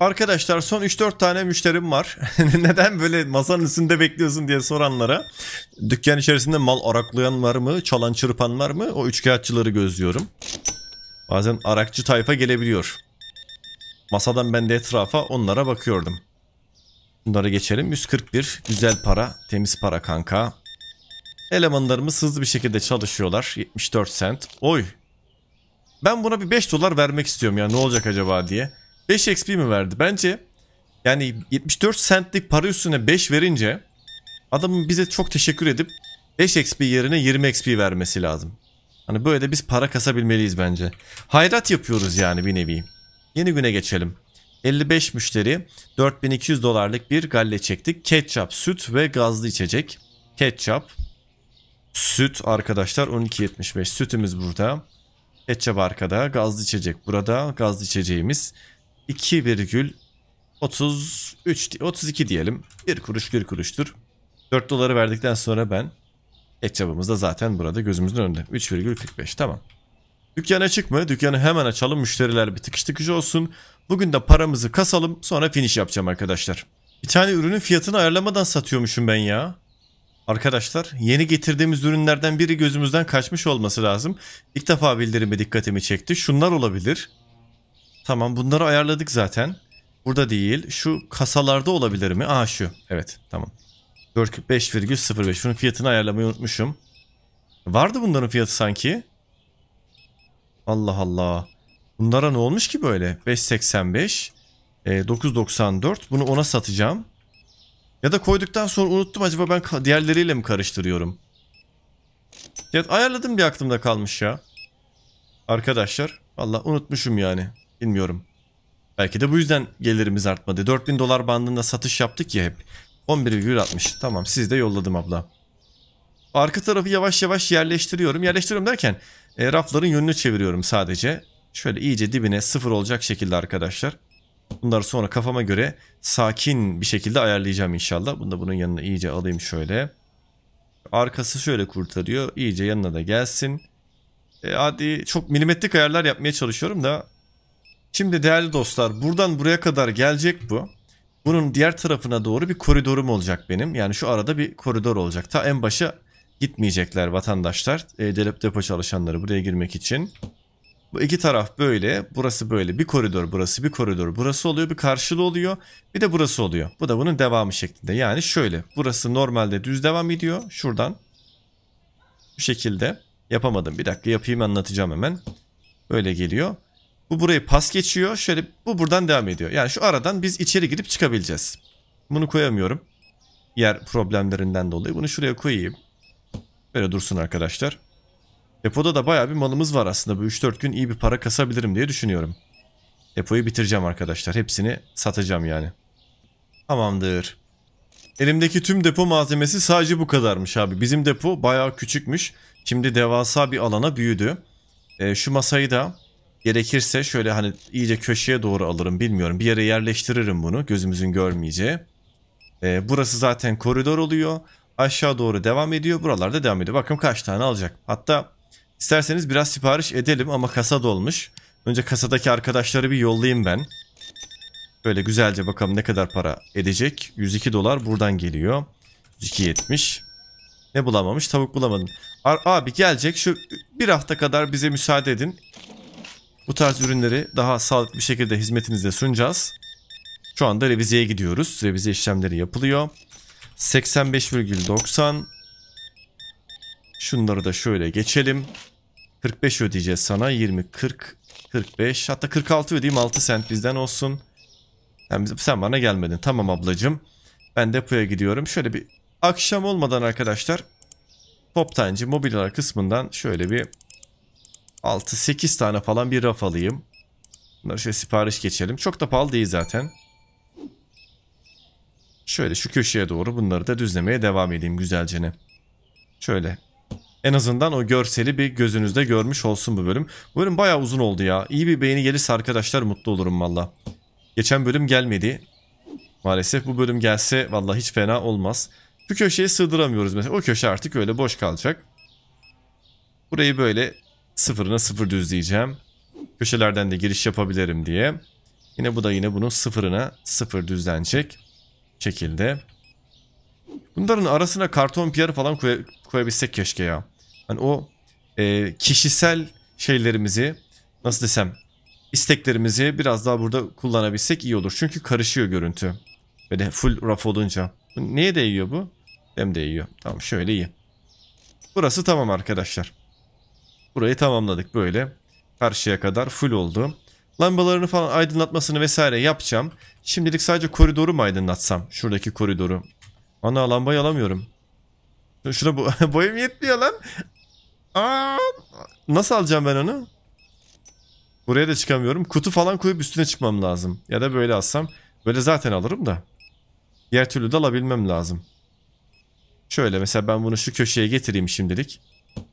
Arkadaşlar son 3-4 tane müşterim var. Neden böyle masanın üstünde bekliyorsun diye soranlara. Dükkan içerisinde mal araklayan var mı? Çalan çırpan var mı? O üçkağıtçıları gözlüyorum. Bazen arakçı tayfa gelebiliyor. Masadan ben de etrafa onlara bakıyordum. Bunlara geçelim. 141 güzel para. Temiz para kanka. Elemanlarımız hızlı bir şekilde çalışıyorlar. 74 cent. Oy. Ben buna bir 5 dolar vermek istiyorum ya ne olacak acaba diye. 5 XP mi verdi? Bence yani 74 centlik para üstüne 5 verince adamın bize çok teşekkür edip 5 XP yerine 20 XP vermesi lazım. Hani böyle de biz para kasabilmeliyiz bence. Hayrat yapıyoruz yani bir nevi. Yeni güne geçelim. 55 müşteri 4200 dolarlık bir galle çektik. Ketçap, süt ve gazlı içecek. Ketçap, süt arkadaşlar 12.75 sütümüz burada. Ketçap arkada, gazlı içecek burada. Gazlı içeceğimiz 2,33 32 diyelim. 1 kuruş 1 kuruştur. 4 doları verdikten sonra ben ketçapımız da zaten burada gözümüzün önünde. 3,45 tamam. Dükkana mı? Dükkanı hemen açalım. Müşteriler bir tıkış tıkış olsun. Bugün de paramızı kasalım. Sonra finish yapacağım arkadaşlar. Bir tane ürünün fiyatını ayarlamadan satıyormuşum ben ya. Arkadaşlar yeni getirdiğimiz ürünlerden biri gözümüzden kaçmış olması lazım. İlk defa bildirimi dikkatimi çekti. Şunlar olabilir. Tamam bunları ayarladık zaten. Burada değil. Şu kasalarda olabilir mi? Aa şu. Evet tamam. 45,05. Şunun fiyatını ayarlamayı unutmuşum. Vardı bunların fiyatı sanki. Allah Allah. Bunlara ne olmuş ki böyle? 5.85, e, 9.94. Bunu ona satacağım. Ya da koyduktan sonra unuttum acaba ben diğerleriyle mi karıştırıyorum? Ya ayarladım bir aklımda kalmış ya. Arkadaşlar valla unutmuşum yani. Bilmiyorum. Belki de bu yüzden gelirimiz artmadı. 4000 dolar bandında satış yaptık ya hep. 11,60 tamam siz de yolladım abla. Arka tarafı yavaş yavaş yerleştiriyorum. Yerleştiriyorum derken e, rafların yönünü çeviriyorum sadece. Şöyle iyice dibine sıfır olacak şekilde arkadaşlar. Bunları sonra kafama göre sakin bir şekilde ayarlayacağım inşallah. Bunu da bunun yanına iyice alayım şöyle. Arkası şöyle kurtarıyor. İyice yanına da gelsin. E, hadi çok milimetrik ayarlar yapmaya çalışıyorum da. Şimdi değerli dostlar buradan buraya kadar gelecek bu. Bunun diğer tarafına doğru bir koridorum olacak benim. Yani şu arada bir koridor olacak. Ta en başa gitmeyecekler vatandaşlar. E, depo çalışanları buraya girmek için. Bu iki taraf böyle, burası böyle. Bir koridor burası, bir koridor burası oluyor. Bir karşılığı oluyor, bir de burası oluyor. Bu da bunun devamı şeklinde. Yani şöyle, burası normalde düz devam ediyor. Şuradan bu şekilde yapamadım. Bir dakika yapayım anlatacağım hemen. Böyle geliyor. Bu burayı pas geçiyor. Şöyle bu buradan devam ediyor. Yani şu aradan biz içeri girip çıkabileceğiz. Bunu koyamıyorum. Yer problemlerinden dolayı. Bunu şuraya koyayım. Böyle dursun arkadaşlar. Depoda da baya bir malımız var aslında. Bu 3-4 gün iyi bir para kasabilirim diye düşünüyorum. Depoyu bitireceğim arkadaşlar. Hepsini satacağım yani. Tamamdır. Elimdeki tüm depo malzemesi sadece bu kadarmış abi. Bizim depo bayağı küçükmüş. Şimdi devasa bir alana büyüdü. E, şu masayı da gerekirse şöyle hani iyice köşeye doğru alırım bilmiyorum. Bir yere yerleştiririm bunu gözümüzün görmeyeceği. E, burası zaten koridor oluyor aşağı doğru devam ediyor. Buralarda devam ediyor. Bakın kaç tane alacak. Hatta isterseniz biraz sipariş edelim ama kasa dolmuş. Önce kasadaki arkadaşları bir yollayayım ben. Böyle güzelce bakalım ne kadar para edecek. 102 dolar buradan geliyor. 270. Ne bulamamış? Tavuk bulamadım. Ar abi gelecek şu bir hafta kadar bize müsaade edin. Bu tarz ürünleri daha sağlıklı bir şekilde hizmetinizde sunacağız. Şu anda revizeye gidiyoruz. Revize işlemleri yapılıyor. 85,90 Şunları da şöyle geçelim. 45 ödeyeceğiz sana. 20, 40, 45 hatta 46 ödeyeyim 6 sent bizden olsun. Yani sen bana gelmedin. Tamam ablacım. Ben depoya gidiyorum. Şöyle bir akşam olmadan arkadaşlar toptancı mobilyalar kısmından şöyle bir 6-8 tane falan bir raf alayım. Bunları şöyle sipariş geçelim. Çok da pahalı değil zaten. Şöyle şu köşeye doğru bunları da düzlemeye devam edeyim güzelcene. Şöyle. En azından o görseli bir gözünüzde görmüş olsun bu bölüm. Bu bölüm bayağı uzun oldu ya. İyi bir beğeni gelirse arkadaşlar mutlu olurum valla. Geçen bölüm gelmedi. Maalesef bu bölüm gelse valla hiç fena olmaz. Bu köşeye sığdıramıyoruz mesela. O köşe artık öyle boş kalacak. Burayı böyle sıfırına sıfır düzleyeceğim. Köşelerden de giriş yapabilirim diye. Yine bu da yine bunun sıfırına sıfır düzlenecek şekilde. Bunların arasına karton piyarı falan koy koyabilsek keşke ya. Hani o e, kişisel şeylerimizi nasıl desem isteklerimizi biraz daha burada kullanabilsek iyi olur. Çünkü karışıyor görüntü. Böyle full raf olunca. Neye değiyor bu? Hem değiyor. Tamam şöyle iyi. Burası tamam arkadaşlar. Burayı tamamladık böyle. Karşıya kadar full oldu. Lambalarını falan aydınlatmasını vesaire yapacağım. Şimdilik sadece koridoru mu aydınlatsam? Şuradaki koridoru. Ana lambayı alamıyorum. Şuna bu boyum yetmiyor lan. Aa, nasıl alacağım ben onu? Buraya da çıkamıyorum. Kutu falan koyup üstüne çıkmam lazım. Ya da böyle alsam. Böyle zaten alırım da. Diğer türlü de alabilmem lazım. Şöyle mesela ben bunu şu köşeye getireyim şimdilik.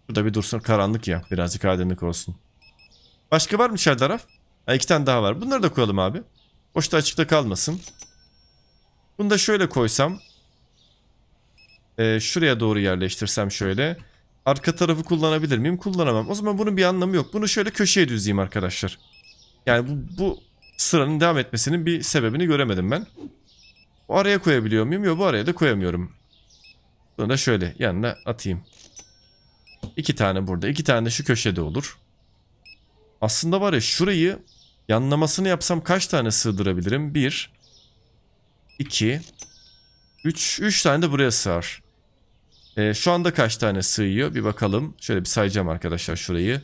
Burada bir dursun karanlık ya. Birazcık aydınlık olsun. Başka var mı taraf? Ha, iki tane daha var. Bunları da koyalım abi. Boşta açıkta kalmasın. Bunu da şöyle koysam. E, şuraya doğru yerleştirsem şöyle. Arka tarafı kullanabilir miyim? Kullanamam. O zaman bunun bir anlamı yok. Bunu şöyle köşeye düzeyim arkadaşlar. Yani bu, bu sıranın devam etmesinin bir sebebini göremedim ben. Bu araya koyabiliyor muyum? Yok bu araya da koyamıyorum. Bunu da şöyle yanına atayım. İki tane burada. İki tane de şu köşede olur. Aslında var ya şurayı yanlamasını yapsam kaç tane sığdırabilirim? 1 2 3 3 tane de buraya sığar. Ee, şu anda kaç tane sığıyor? Bir bakalım. Şöyle bir sayacağım arkadaşlar şurayı.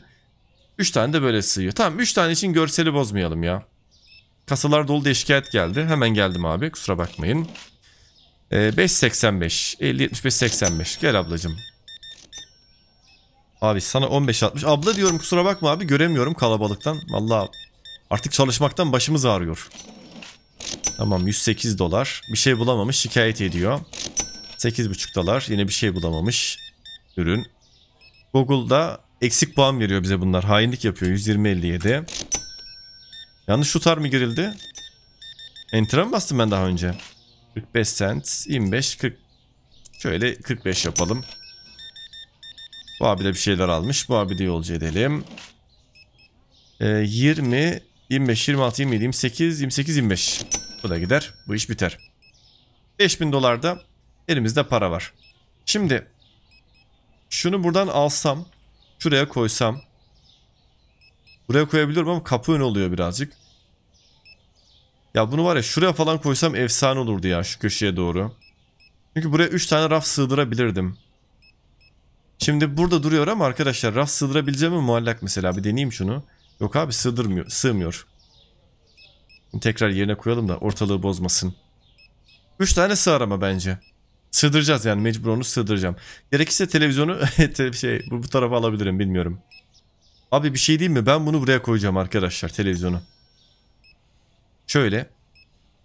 3 tane de böyle sığıyor. Tamam 3 tane için görseli bozmayalım ya. Kasalar dolu diye şikayet geldi. Hemen geldim abi kusura bakmayın. Ee, 5.85. 50, 85. Gel ablacım. Abi sana 15 atmış. Abla diyorum kusura bakma abi göremiyorum kalabalıktan. Valla artık çalışmaktan başımız ağrıyor. Tamam 108 dolar. Bir şey bulamamış şikayet ediyor. 8,5 dolar. Yine bir şey bulamamış ürün. Google'da eksik puan veriyor bize bunlar. Hainlik yapıyor 120.57. Yanlış şu tar mı girildi? Enter'a mı bastım ben daha önce? 45 cent, 25, 40. Şöyle 45 yapalım. Bu abi de bir şeyler almış. Bu abi de yolcu edelim. Ee, 20, 25, 26, 27, 28, 28, 25. Bu da gider. Bu iş biter. 5000 dolar da elimizde para var. Şimdi şunu buradan alsam, şuraya koysam. Buraya koyabiliyorum ama kapı ön oluyor birazcık. Ya bunu var ya şuraya falan koysam efsane olurdu ya şu köşeye doğru. Çünkü buraya 3 tane raf sığdırabilirdim. Şimdi burada duruyor ama arkadaşlar rast sığdırabileceğim mi muallak mesela bir deneyeyim şunu. Yok abi sığdırmıyor, sığmıyor. Tekrar yerine koyalım da ortalığı bozmasın. 3 tane sığar ama bence. Sığdıracağız yani mecbur onu sığdıracağım. Gerekirse televizyonu şey bu, bu tarafa alabilirim bilmiyorum. Abi bir şey değil mi? Ben bunu buraya koyacağım arkadaşlar televizyonu. Şöyle.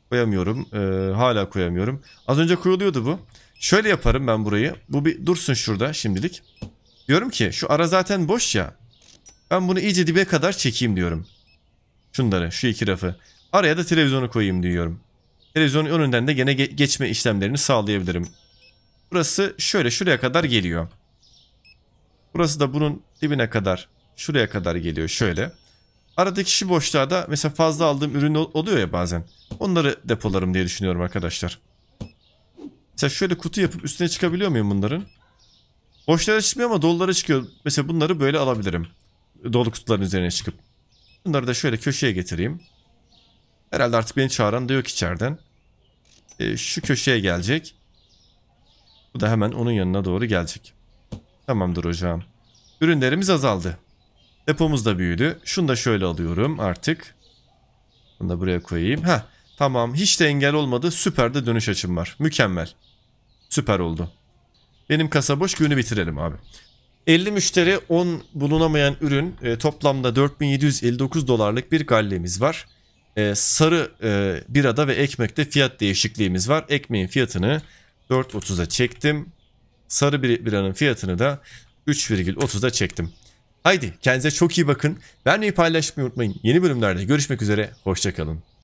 Koyamıyorum. Ee, hala koyamıyorum. Az önce koyuluyordu bu. Şöyle yaparım ben burayı. Bu bir dursun şurada şimdilik. Diyorum ki şu ara zaten boş ya. Ben bunu iyice dibe kadar çekeyim diyorum. Şunları şu iki rafı. Araya da televizyonu koyayım diyorum. Televizyonun önünden de gene geçme işlemlerini sağlayabilirim. Burası şöyle şuraya kadar geliyor. Burası da bunun dibine kadar şuraya kadar geliyor şöyle. Aradaki şu boşluğa da mesela fazla aldığım ürün oluyor ya bazen. Onları depolarım diye düşünüyorum arkadaşlar. Mesela şöyle kutu yapıp üstüne çıkabiliyor muyum bunların? Boşlara çıkmıyor ama dolulara çıkıyor. Mesela bunları böyle alabilirim. Dolu kutuların üzerine çıkıp. Bunları da şöyle köşeye getireyim. Herhalde artık beni çağıran da yok içeriden. E, şu köşeye gelecek. Bu da hemen onun yanına doğru gelecek. Tamamdır hocam. Ürünlerimiz azaldı. Depomuz da büyüdü. Şunu da şöyle alıyorum artık. Bunu da buraya koyayım. Heh, tamam hiç de engel olmadı. Süper de dönüş açım var. Mükemmel. Süper oldu. Benim kasa boş günü bitirelim abi. 50 müşteri 10 bulunamayan ürün e, toplamda 4759 dolarlık bir gallemiz var. E, sarı e, birada ve ekmekte fiyat değişikliğimiz var. Ekmeğin fiyatını 4.30'a çektim. Sarı bir, biranın fiyatını da 3.30'a çektim. Haydi kendinize çok iyi bakın. Vermeyi paylaşmayı unutmayın. Yeni bölümlerde görüşmek üzere. Hoşçakalın.